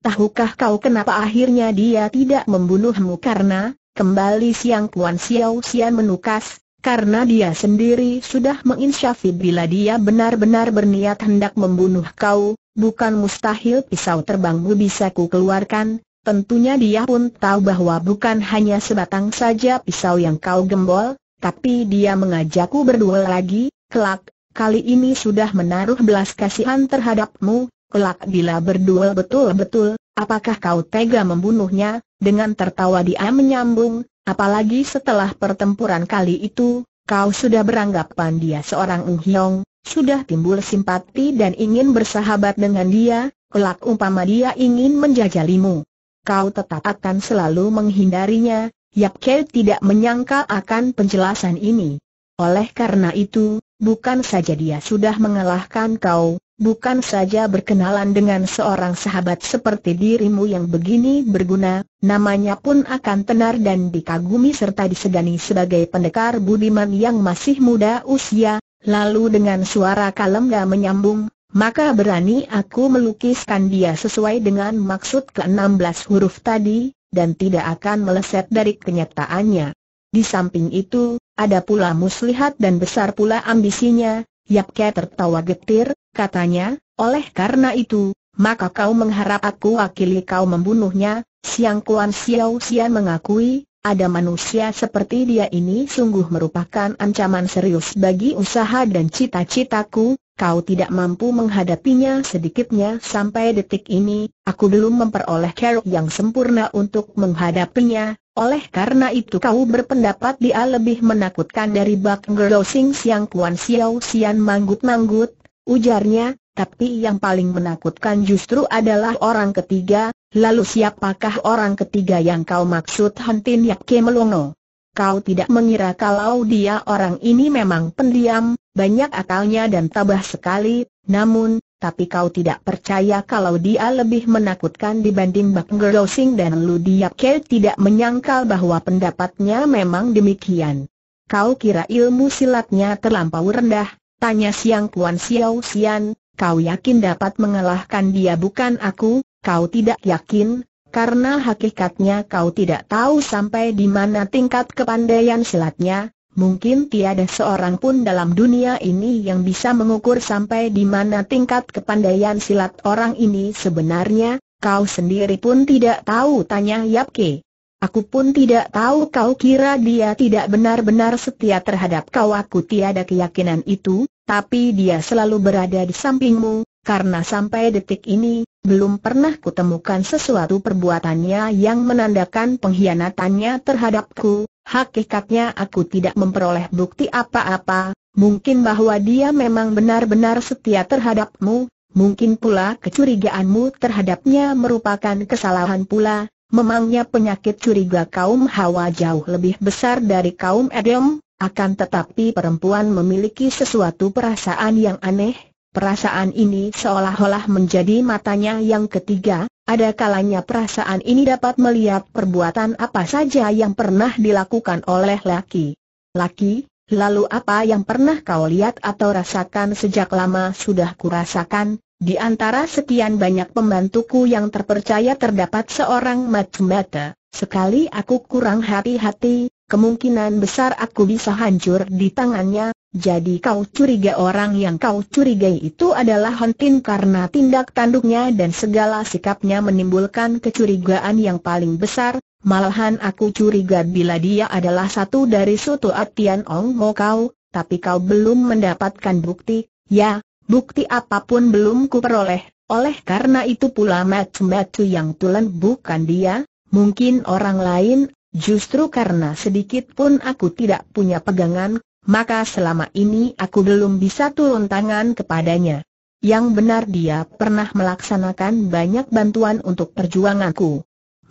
Tahukah kau kenapa akhirnya dia tidak membunuhmu karena, kembali siang Kuan Xiao Xian menukas, karena dia sendiri sudah menginsyafi bila dia benar-benar berniat hendak membunuh kau, bukan mustahil pisau terbangmu bisa ku keluarkan, tentunya dia pun tahu bahwa bukan hanya sebatang saja pisau yang kau gembol, tapi dia mengajakku berdua lagi, kelak, kali ini sudah menaruh belas kasihan terhadapmu, kelak bila berduel betul-betul, apakah kau tega membunuhnya? Dengan tertawa dia menyambung, apalagi setelah pertempuran kali itu, kau sudah beranggapan dia seorang Unghyong, sudah timbul simpati dan ingin bersahabat dengan dia, kelak umpama dia ingin menjajalimu. Kau tetap akan selalu menghindarinya, Yap Ke tidak menyangka akan penjelasan ini. Oleh karena itu, Bukan saja dia sudah mengalahkan kau, bukan saja berkenalan dengan seorang sahabat seperti dirimu yang begini berguna, namanya pun akan tenar dan dikagumi serta disegani sebagai pendekar budiman yang masih muda usia, lalu dengan suara kalem dan menyambung, maka berani aku melukiskan dia sesuai dengan maksud ke-16 huruf tadi, dan tidak akan meleset dari kenyataannya. Di samping itu, ada pula muslihat dan besar pula ambisinya, Yap Yapke tertawa getir, katanya, oleh karena itu, maka kau mengharap aku wakili kau membunuhnya, Siang Kuan Xiao Xian mengakui, ada manusia seperti dia ini sungguh merupakan ancaman serius bagi usaha dan cita-citaku, kau tidak mampu menghadapinya sedikitnya sampai detik ini, aku belum memperoleh keruk yang sempurna untuk menghadapinya, oleh karena itu kau berpendapat dia lebih menakutkan dari Bak Sing Siang Kuan Xiao Sian manggut-manggut, ujarnya, tapi yang paling menakutkan justru adalah orang ketiga, lalu siapakah orang ketiga yang kau maksud Hantin Yakke Melongo? Kau tidak mengira kalau dia orang ini memang pendiam, banyak akalnya dan tabah sekali, namun, tapi kau tidak percaya kalau dia lebih menakutkan dibanding Bak Gerosing dan Lu Diap Ke tidak menyangkal bahwa pendapatnya memang demikian. Kau kira ilmu silatnya terlampau rendah, tanya Siang Kuan Xiao Xian, kau yakin dapat mengalahkan dia bukan aku, kau tidak yakin, karena hakikatnya kau tidak tahu sampai di mana tingkat kepandaian silatnya, Mungkin tiada seorang pun dalam dunia ini yang bisa mengukur sampai di mana tingkat kepandaian silat orang ini sebenarnya, kau sendiri pun tidak tahu tanya Yap Ke. Aku pun tidak tahu kau kira dia tidak benar-benar setia terhadap kau aku tiada keyakinan itu, tapi dia selalu berada di sampingmu, karena sampai detik ini, belum pernah kutemukan sesuatu perbuatannya yang menandakan pengkhianatannya terhadapku, Hakikatnya aku tidak memperoleh bukti apa-apa, mungkin bahwa dia memang benar-benar setia terhadapmu, mungkin pula kecurigaanmu terhadapnya merupakan kesalahan pula, memangnya penyakit curiga kaum Hawa jauh lebih besar dari kaum Edom, akan tetapi perempuan memiliki sesuatu perasaan yang aneh, perasaan ini seolah-olah menjadi matanya yang ketiga, ada kalanya perasaan ini dapat melihat perbuatan apa saja yang pernah dilakukan oleh laki. Laki, lalu apa yang pernah kau lihat atau rasakan sejak lama sudah kurasakan, di antara sekian banyak pembantuku yang terpercaya terdapat seorang mata Sekali aku kurang hati-hati, kemungkinan besar aku bisa hancur di tangannya, jadi kau curiga orang yang kau curigai itu adalah Hontin karena tindak tanduknya dan segala sikapnya menimbulkan kecurigaan yang paling besar, malahan aku curiga bila dia adalah satu dari suatu Atian Ong Mo kau, tapi kau belum mendapatkan bukti, ya, bukti apapun belum kuperoleh, oleh karena itu pula Matsu Matsu yang tulen bukan dia, mungkin orang lain Justru karena sedikit pun aku tidak punya pegangan, maka selama ini aku belum bisa turun tangan kepadanya. Yang benar dia pernah melaksanakan banyak bantuan untuk perjuanganku.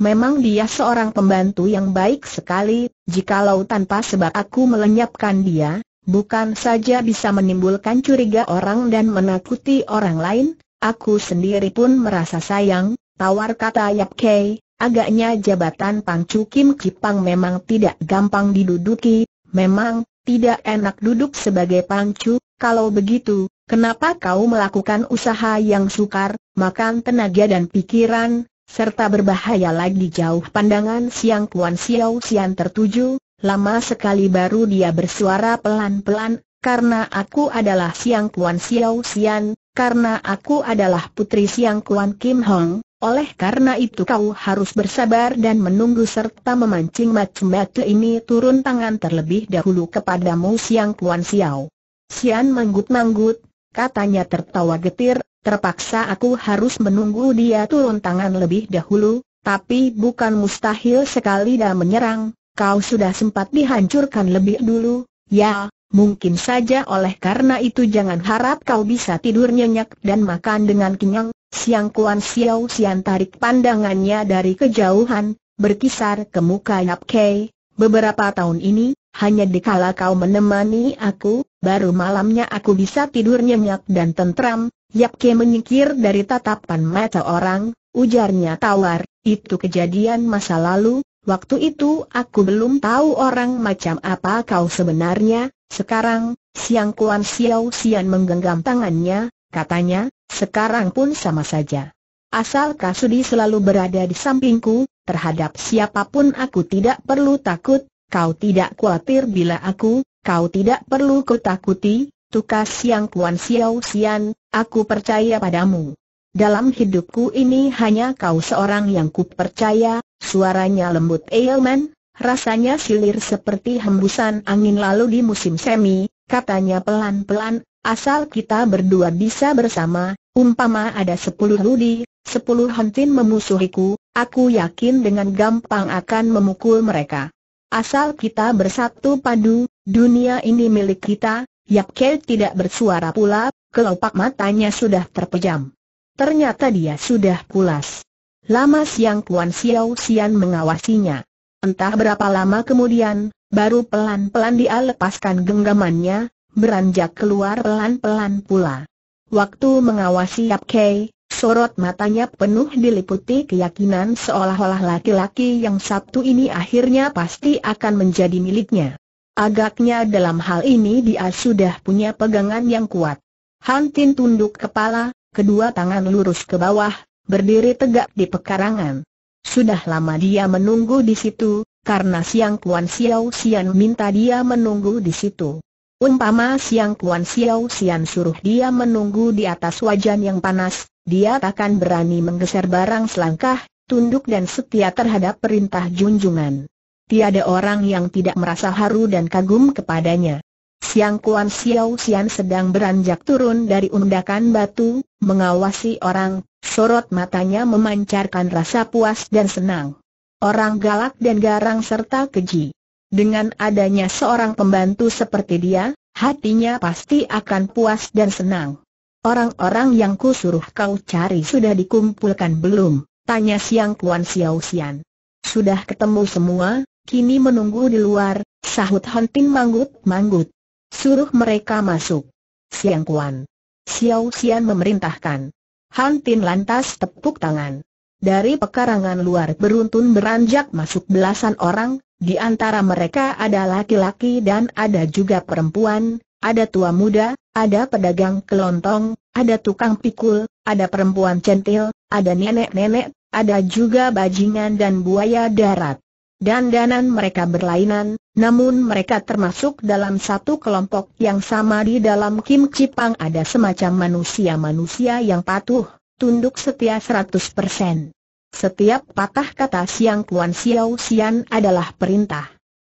Memang dia seorang pembantu yang baik sekali, jikalau tanpa sebab aku melenyapkan dia, bukan saja bisa menimbulkan curiga orang dan menakuti orang lain, aku sendiri pun merasa sayang, tawar kata Yap Kei, Agaknya jabatan pangcu Kim Kipang memang tidak gampang diduduki, memang tidak enak duduk sebagai pangcu. kalau begitu, kenapa kau melakukan usaha yang sukar, makan tenaga dan pikiran, serta berbahaya lagi jauh pandangan siang Kuan Xiao Sian tertuju, lama sekali baru dia bersuara pelan-pelan, karena aku adalah siang Kuan Xiao Sian. karena aku adalah putri siang Kuan Kim Hong, oleh karena itu kau harus bersabar dan menunggu serta memancing macam macem ini turun tangan terlebih dahulu kepadamu Siang Kuan Xiao. Sian manggut-manggut, katanya tertawa getir, terpaksa aku harus menunggu dia turun tangan lebih dahulu, tapi bukan mustahil sekali dah menyerang, kau sudah sempat dihancurkan lebih dulu, ya, mungkin saja oleh karena itu jangan harap kau bisa tidur nyenyak dan makan dengan kenyang, Siang Kuan Xiao Xian tarik pandangannya dari kejauhan, berkisar ke muka Yap Kei, beberapa tahun ini, hanya dikala kau menemani aku, baru malamnya aku bisa tidur nyenyak dan tentram, Yap Kei menyingkir dari tatapan mata orang, ujarnya tawar, itu kejadian masa lalu, waktu itu aku belum tahu orang macam apa kau sebenarnya, sekarang, Siang Kuan Xiao Xian menggenggam tangannya, katanya, sekarang pun sama saja. Asal Kasudi selalu berada di sampingku, terhadap siapapun aku tidak perlu takut, kau tidak khawatir bila aku, kau tidak perlu kutakuti, tukas yang Kuan Xiao Xian, aku percaya padamu. Dalam hidupku ini hanya kau seorang yang kupercaya, suaranya lembut Eilman, rasanya silir seperti hembusan angin lalu di musim semi, katanya pelan-pelan, Asal kita berdua bisa bersama, umpama ada sepuluh rudi, sepuluh hentin memusuhiku, aku yakin dengan gampang akan memukul mereka. Asal kita bersatu padu, dunia ini milik kita, Yap Yakkel tidak bersuara pula, kelopak matanya sudah terpejam. Ternyata dia sudah pulas. Lama siang Kuan Xiao Xian mengawasinya. Entah berapa lama kemudian, baru pelan-pelan dia lepaskan genggamannya, beranjak keluar pelan-pelan pula. Waktu mengawasi Yap Kei, sorot matanya penuh diliputi keyakinan seolah-olah laki-laki yang Sabtu ini akhirnya pasti akan menjadi miliknya. Agaknya dalam hal ini dia sudah punya pegangan yang kuat. Hantin tunduk kepala, kedua tangan lurus ke bawah, berdiri tegak di pekarangan. Sudah lama dia menunggu di situ, karena Siang Kuan Xiao Xian minta dia menunggu di situ. Umpama Siang Kuan Xiao Xian suruh dia menunggu di atas wajan yang panas, dia takkan berani menggeser barang selangkah, tunduk dan setia terhadap perintah junjungan. Tiada orang yang tidak merasa haru dan kagum kepadanya. Siang Kuan Xiao Xian sedang beranjak turun dari undakan batu, mengawasi orang, sorot matanya memancarkan rasa puas dan senang. Orang galak dan garang serta keji. Dengan adanya seorang pembantu seperti dia, hatinya pasti akan puas dan senang. Orang-orang yang ku suruh kau cari sudah dikumpulkan belum? Tanya Siang Kuan Xiao Xian. Sudah ketemu semua, kini menunggu di luar, sahut Hon Tin manggut-manggut. Suruh mereka masuk. Siang Kuan. Xiao Xian memerintahkan. Hantin Tin lantas tepuk tangan. Dari pekarangan luar beruntun beranjak masuk belasan orang, di antara mereka ada laki-laki dan ada juga perempuan, ada tua muda, ada pedagang kelontong, ada tukang pikul, ada perempuan centil, ada nenek-nenek, ada juga bajingan dan buaya darat. Dan Dandanan mereka berlainan, namun mereka termasuk dalam satu kelompok yang sama di dalam Kim Cipang ada semacam manusia-manusia yang patuh, tunduk setia 100%. Setiap patah kata Siang Kuan Xiao Xian adalah perintah.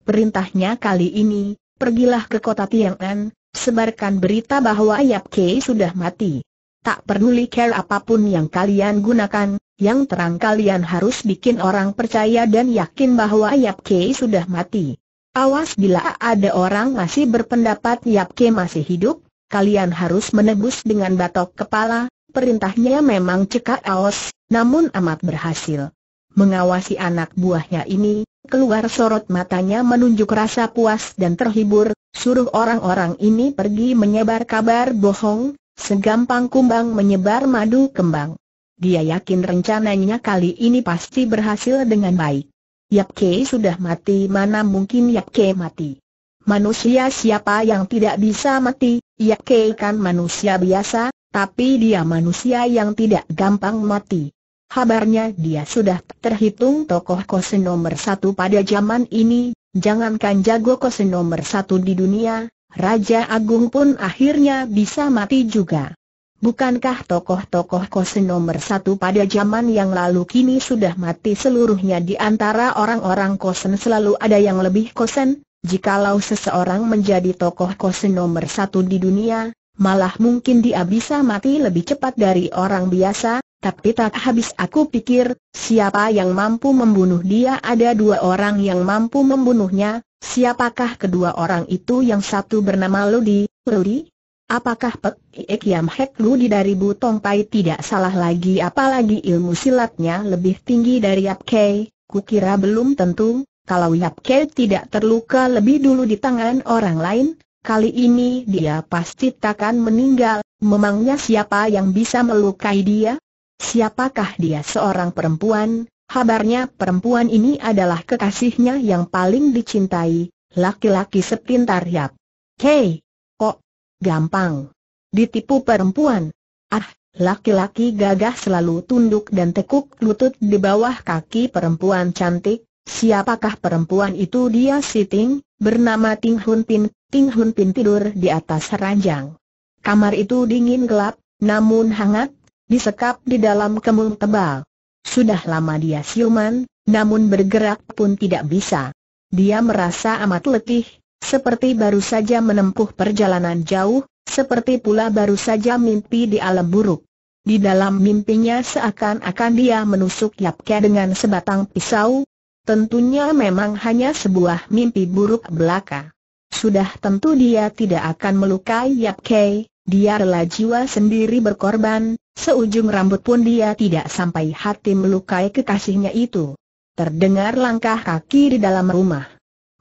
Perintahnya kali ini, pergilah ke kota Tiang'an, sebarkan berita bahwa Yap Kei sudah mati. Tak peduli care apapun yang kalian gunakan, yang terang kalian harus bikin orang percaya dan yakin bahwa Yap Kei sudah mati. Awas bila ada orang masih berpendapat Yap Kei masih hidup, kalian harus menebus dengan batok kepala, perintahnya memang cekak aos, namun amat berhasil. Mengawasi anak buahnya ini, keluar sorot matanya menunjuk rasa puas dan terhibur, suruh orang-orang ini pergi menyebar kabar bohong, segampang kumbang menyebar madu kembang. Dia yakin rencananya kali ini pasti berhasil dengan baik. Yap Ke sudah mati mana mungkin Yap Ke mati. Manusia siapa yang tidak bisa mati, Yap Ke kan manusia biasa, tapi dia manusia yang tidak gampang mati. Habarnya dia sudah terhitung tokoh kose nomor satu pada zaman ini, jangankan jago kose nomor satu di dunia, Raja Agung pun akhirnya bisa mati juga. Bukankah tokoh-tokoh kose nomor satu pada zaman yang lalu kini sudah mati seluruhnya di antara orang-orang kosen selalu ada yang lebih kosen? Jikalau seseorang menjadi tokoh kosen nomor satu di dunia, malah mungkin dia bisa mati lebih cepat dari orang biasa, tapi tak habis aku pikir, siapa yang mampu membunuh dia ada dua orang yang mampu membunuhnya, siapakah kedua orang itu yang satu bernama Ludi, Ludi? Apakah Pek Iek Yam Hek Ludi dari Butong Pai tidak salah lagi apalagi ilmu silatnya lebih tinggi dari Yap Kei, kukira belum tentu, kalau Yap Kei tidak terluka lebih dulu di tangan orang lain, kali ini dia pasti takkan meninggal, memangnya siapa yang bisa melukai dia? Siapakah dia seorang perempuan? Habarnya perempuan ini adalah kekasihnya yang paling dicintai, laki-laki sepintar Yap. Hei, kok gampang ditipu perempuan? Ah, laki-laki gagah selalu tunduk dan tekuk lutut di bawah kaki perempuan cantik. Siapakah perempuan itu dia si Ting, bernama Ting Hun Pin, Ting Hun Pin tidur di atas ranjang. Kamar itu dingin gelap, namun hangat, disekap di dalam kemung tebal. Sudah lama dia siuman, namun bergerak pun tidak bisa. Dia merasa amat letih, seperti baru saja menempuh perjalanan jauh, seperti pula baru saja mimpi di alam buruk. Di dalam mimpinya seakan-akan dia menusuk Yap Yapke dengan sebatang pisau. Tentunya memang hanya sebuah mimpi buruk belaka. Sudah tentu dia tidak akan melukai Yap Yapke, dia rela jiwa sendiri berkorban, seujung rambut pun dia tidak sampai hati melukai kekasihnya itu. Terdengar langkah kaki di dalam rumah.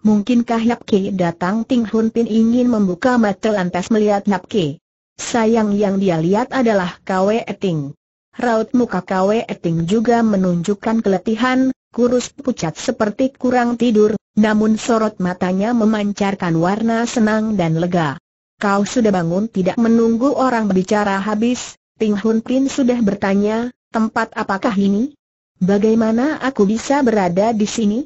Mungkinkah Yap Ke datang Ting Hun Pin ingin membuka mata lantas melihat Yap Ke. Sayang yang dia lihat adalah Kwe Eting. Raut muka Kwe Eting juga menunjukkan keletihan, kurus pucat seperti kurang tidur, namun sorot matanya memancarkan warna senang dan lega. Kau sudah bangun tidak menunggu orang berbicara habis, Ting Hun Pin sudah bertanya, tempat apakah ini? Bagaimana aku bisa berada di sini?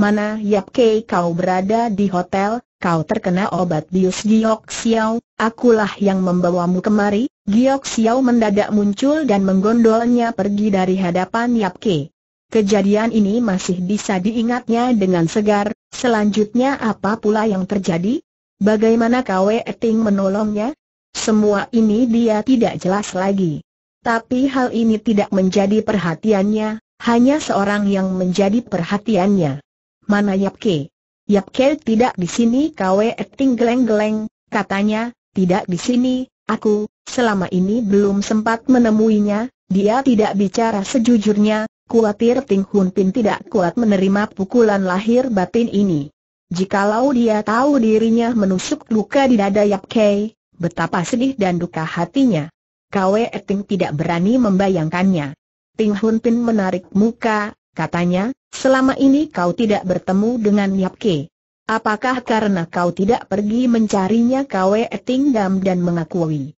Mana Yap Kei kau berada di hotel, kau terkena obat bius Giok Xiao, akulah yang membawamu kemari, Giok Xiao mendadak muncul dan menggondolnya pergi dari hadapan Yap Kei. Kejadian ini masih bisa diingatnya dengan segar, selanjutnya apa pula yang terjadi? Bagaimana kau Eting menolongnya? Semua ini dia tidak jelas lagi. Tapi hal ini tidak menjadi perhatiannya, hanya seorang yang menjadi perhatiannya. Mana Yapke? Yapke tidak di sini kau Eting geleng-geleng, katanya, tidak di sini, aku, selama ini belum sempat menemuinya, dia tidak bicara sejujurnya, kuatir Ting Hun Pin tidak kuat menerima pukulan lahir batin ini. Jikalau dia tahu dirinya menusuk luka di dada Yap Kei, betapa sedih dan duka hatinya. Kwe Eting tidak berani membayangkannya. Ting Hun Pin menarik muka, katanya, selama ini kau tidak bertemu dengan Yap Kei. Apakah karena kau tidak pergi mencarinya Kwe Eting dam dan mengakui?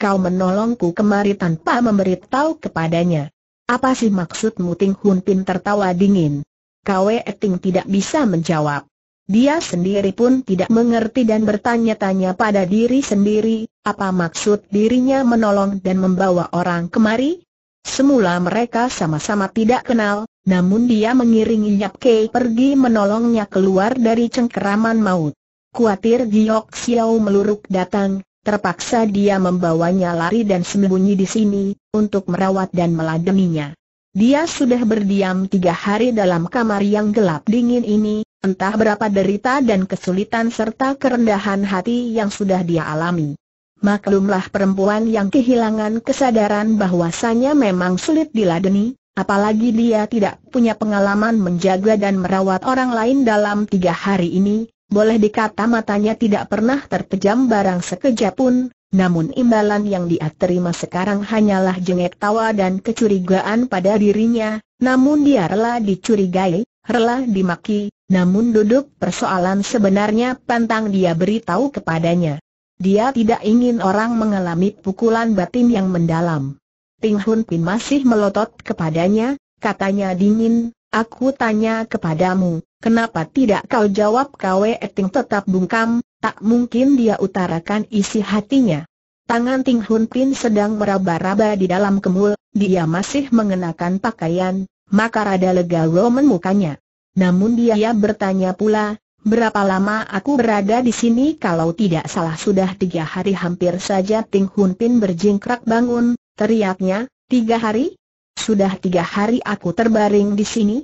Kau menolongku kemari tanpa memberitahu kepadanya. Apa sih maksudmu Ting Hun Pin tertawa dingin? Kwe Eting tidak bisa menjawab. Dia sendiri pun tidak mengerti dan bertanya-tanya pada diri sendiri, apa maksud dirinya menolong dan membawa orang kemari? Semula mereka sama-sama tidak kenal, namun dia mengiringi Yap Kei pergi menolongnya keluar dari cengkeraman maut. Kuatir Giok Xiao meluruk datang, terpaksa dia membawanya lari dan sembunyi di sini, untuk merawat dan meladeninya. Dia sudah berdiam tiga hari dalam kamar yang gelap dingin ini, entah berapa derita dan kesulitan serta kerendahan hati yang sudah dia alami. Maklumlah perempuan yang kehilangan kesadaran bahwasannya memang sulit diladeni, apalagi dia tidak punya pengalaman menjaga dan merawat orang lain dalam tiga hari ini, boleh dikata matanya tidak pernah terpejam barang sekejap pun, namun imbalan yang dia terima sekarang hanyalah jengek tawa dan kecurigaan pada dirinya, namun dia rela dicurigai, rela dimaki, namun duduk persoalan sebenarnya pantang dia beritahu kepadanya. Dia tidak ingin orang mengalami pukulan batin yang mendalam. Ping Hun Pin masih melotot kepadanya, katanya dingin, aku tanya kepadamu, kenapa tidak kau jawab Kwe Eting tetap bungkam, tak mungkin dia utarakan isi hatinya. Tangan Ting Hun Pin sedang meraba-raba di dalam kemul, dia masih mengenakan pakaian, maka rada lega Roman mukanya. Namun dia bertanya pula, berapa lama aku berada di sini kalau tidak salah sudah tiga hari hampir saja Ting Hun Pin berjingkrak bangun, teriaknya, tiga hari? Sudah tiga hari aku terbaring di sini?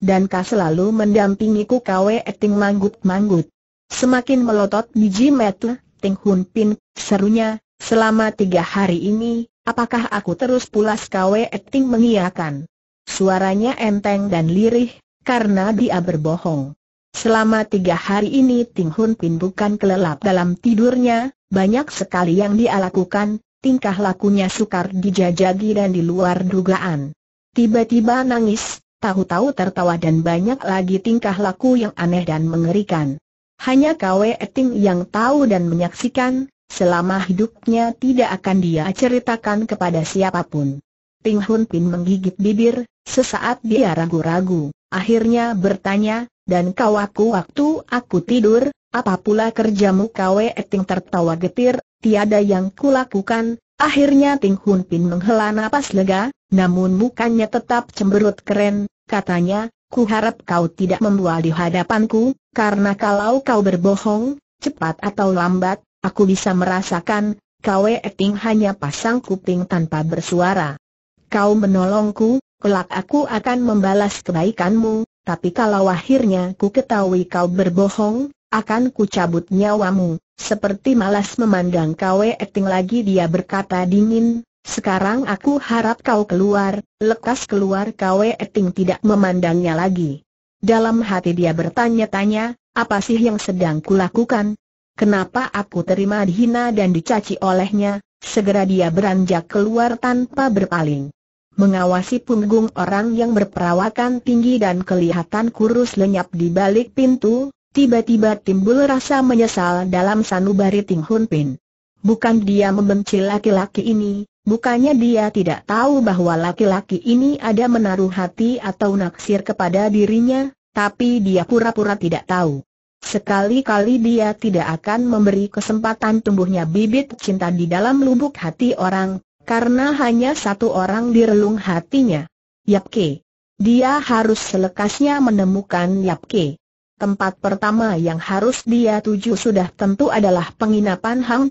Dan kau selalu mendampingiku kau eting manggut-manggut. Semakin melotot biji metu, Ting Hun Pin, serunya, selama tiga hari ini, apakah aku terus pulas kawe Ting mengiakan. Suaranya enteng dan lirih, karena dia berbohong. Selama tiga hari ini Ting Hun Pin bukan kelelap dalam tidurnya, banyak sekali yang dia lakukan, tingkah lakunya sukar dijajagi dan di luar dugaan. Tiba-tiba nangis, tahu-tahu tertawa dan banyak lagi tingkah laku yang aneh dan mengerikan. Hanya Kwe Eting yang tahu dan menyaksikan, selama hidupnya tidak akan dia ceritakan kepada siapapun. Ping Hun Pin menggigit bibir, sesaat dia ragu-ragu, akhirnya bertanya, dan kau aku waktu aku tidur, apa pula kerjamu Kwe Eting tertawa getir, tiada yang kulakukan, akhirnya Ting Hun Pin menghela napas lega, namun mukanya tetap cemberut keren, katanya, ku harap kau tidak membual di hadapanku, karena kalau kau berbohong, cepat atau lambat, aku bisa merasakan, kau eting hanya pasang kuping tanpa bersuara. Kau menolongku, kelak aku akan membalas kebaikanmu, tapi kalau akhirnya ku ketahui kau berbohong, akan ku cabut nyawamu. Seperti malas memandang kau eting lagi dia berkata dingin, sekarang aku harap kau keluar, lekas keluar kau eting tidak memandangnya lagi. Dalam hati dia bertanya-tanya, apa sih yang sedang kulakukan? Kenapa aku terima dihina dan dicaci olehnya? Segera dia beranjak keluar tanpa berpaling. Mengawasi punggung orang yang berperawakan tinggi dan kelihatan kurus lenyap di balik pintu, tiba-tiba timbul rasa menyesal dalam sanubari Ting Hun Pin. Bukan dia membenci laki-laki ini, Bukannya dia tidak tahu bahwa laki-laki ini ada menaruh hati atau naksir kepada dirinya, tapi dia pura-pura tidak tahu. Sekali-kali dia tidak akan memberi kesempatan tumbuhnya bibit cinta di dalam lubuk hati orang, karena hanya satu orang di hatinya. Yapke. Dia harus selekasnya menemukan Yapke. Tempat pertama yang harus dia tuju sudah tentu adalah penginapan Hang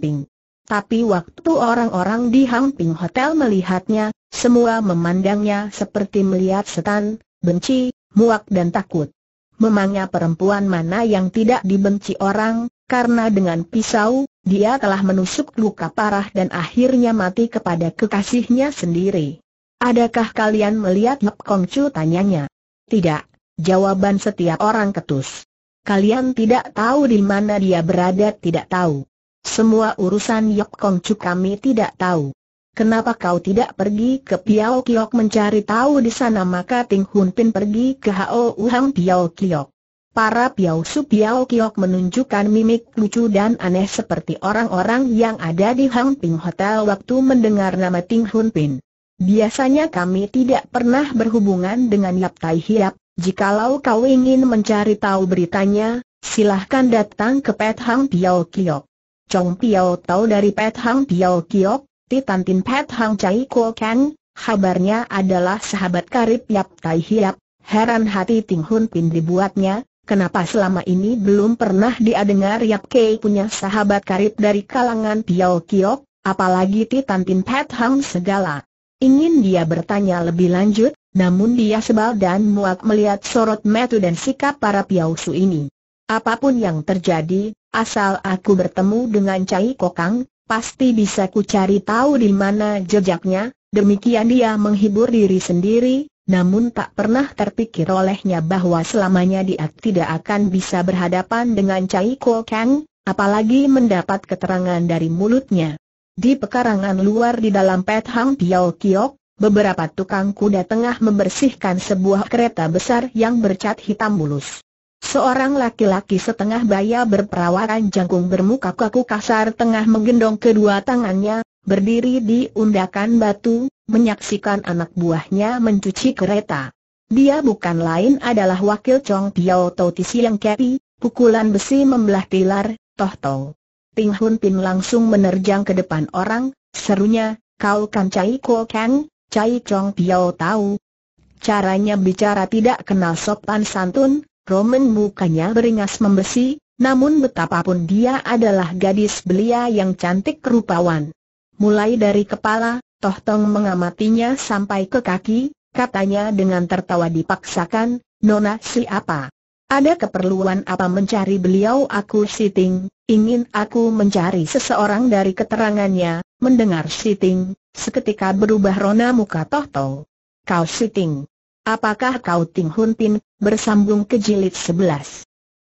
tapi waktu orang-orang di Hangping Hotel melihatnya, semua memandangnya seperti melihat setan, benci, muak dan takut. Memangnya perempuan mana yang tidak dibenci orang, karena dengan pisau, dia telah menusuk luka parah dan akhirnya mati kepada kekasihnya sendiri. Adakah kalian melihat Lep Kong Chu tanyanya? Tidak, jawaban setiap orang ketus. Kalian tidak tahu di mana dia berada tidak tahu. Semua urusan Yok Chu kami tidak tahu. Kenapa kau tidak pergi ke Piao Kiok mencari tahu di sana maka Ting Hun Pin pergi ke Hao Uhang Piao Kiok. Para Piao Su Piao Kiok menunjukkan mimik lucu dan aneh seperti orang-orang yang ada di Hang Ping Hotel waktu mendengar nama Ting Hun Pin. Biasanya kami tidak pernah berhubungan dengan Yap Tai Hiap, jikalau kau ingin mencari tahu beritanya, silahkan datang ke Pet Hang Piao Kiok. Chong Piao tahu dari Pet Hang Piao Kiok, Titan Tin Pet Hang Chai Kuo Kang, kabarnya adalah sahabat karib Yap Tai Hiap, heran hati Ting Hun Pin dibuatnya, kenapa selama ini belum pernah dia dengar Yap Kei punya sahabat karib dari kalangan Piao Kiok, apalagi Titan Tin Pet Hang segala. Ingin dia bertanya lebih lanjut, namun dia sebal dan muak melihat sorot metu dan sikap para Piao Su ini. Apapun yang terjadi, Asal aku bertemu dengan Cai Kokang, pasti bisa ku cari tahu di mana jejaknya, demikian dia menghibur diri sendiri, namun tak pernah terpikir olehnya bahwa selamanya dia tidak akan bisa berhadapan dengan Cai Kokang, apalagi mendapat keterangan dari mulutnya. Di pekarangan luar di dalam Pet Hang Piao Kiok, beberapa tukang kuda tengah membersihkan sebuah kereta besar yang bercat hitam mulus. Seorang laki-laki setengah baya berperawakan jangkung bermuka kaku kasar tengah menggendong kedua tangannya, berdiri di undakan batu, menyaksikan anak buahnya mencuci kereta. Dia bukan lain adalah wakil Chong Piao Toti Siang Kepi, pukulan besi membelah pilar, toh toh. Ting Hun Pin langsung menerjang ke depan orang, serunya, kau kan Cai Ko Kang, Cai Chong Piao Tau. Caranya bicara tidak kenal sopan santun, Roman mukanya beringas membesi, namun betapapun dia adalah gadis belia yang cantik kerupawan. Mulai dari kepala, Tohtong mengamatinya sampai ke kaki, katanya dengan tertawa dipaksakan, Nona siapa? Ada keperluan apa mencari beliau aku Siting, ingin aku mencari seseorang dari keterangannya, mendengar Siting, seketika berubah rona muka Tohtong. Kau Siting, Apakah kau Ting Hun Tin, bersambung ke jilid sebelas?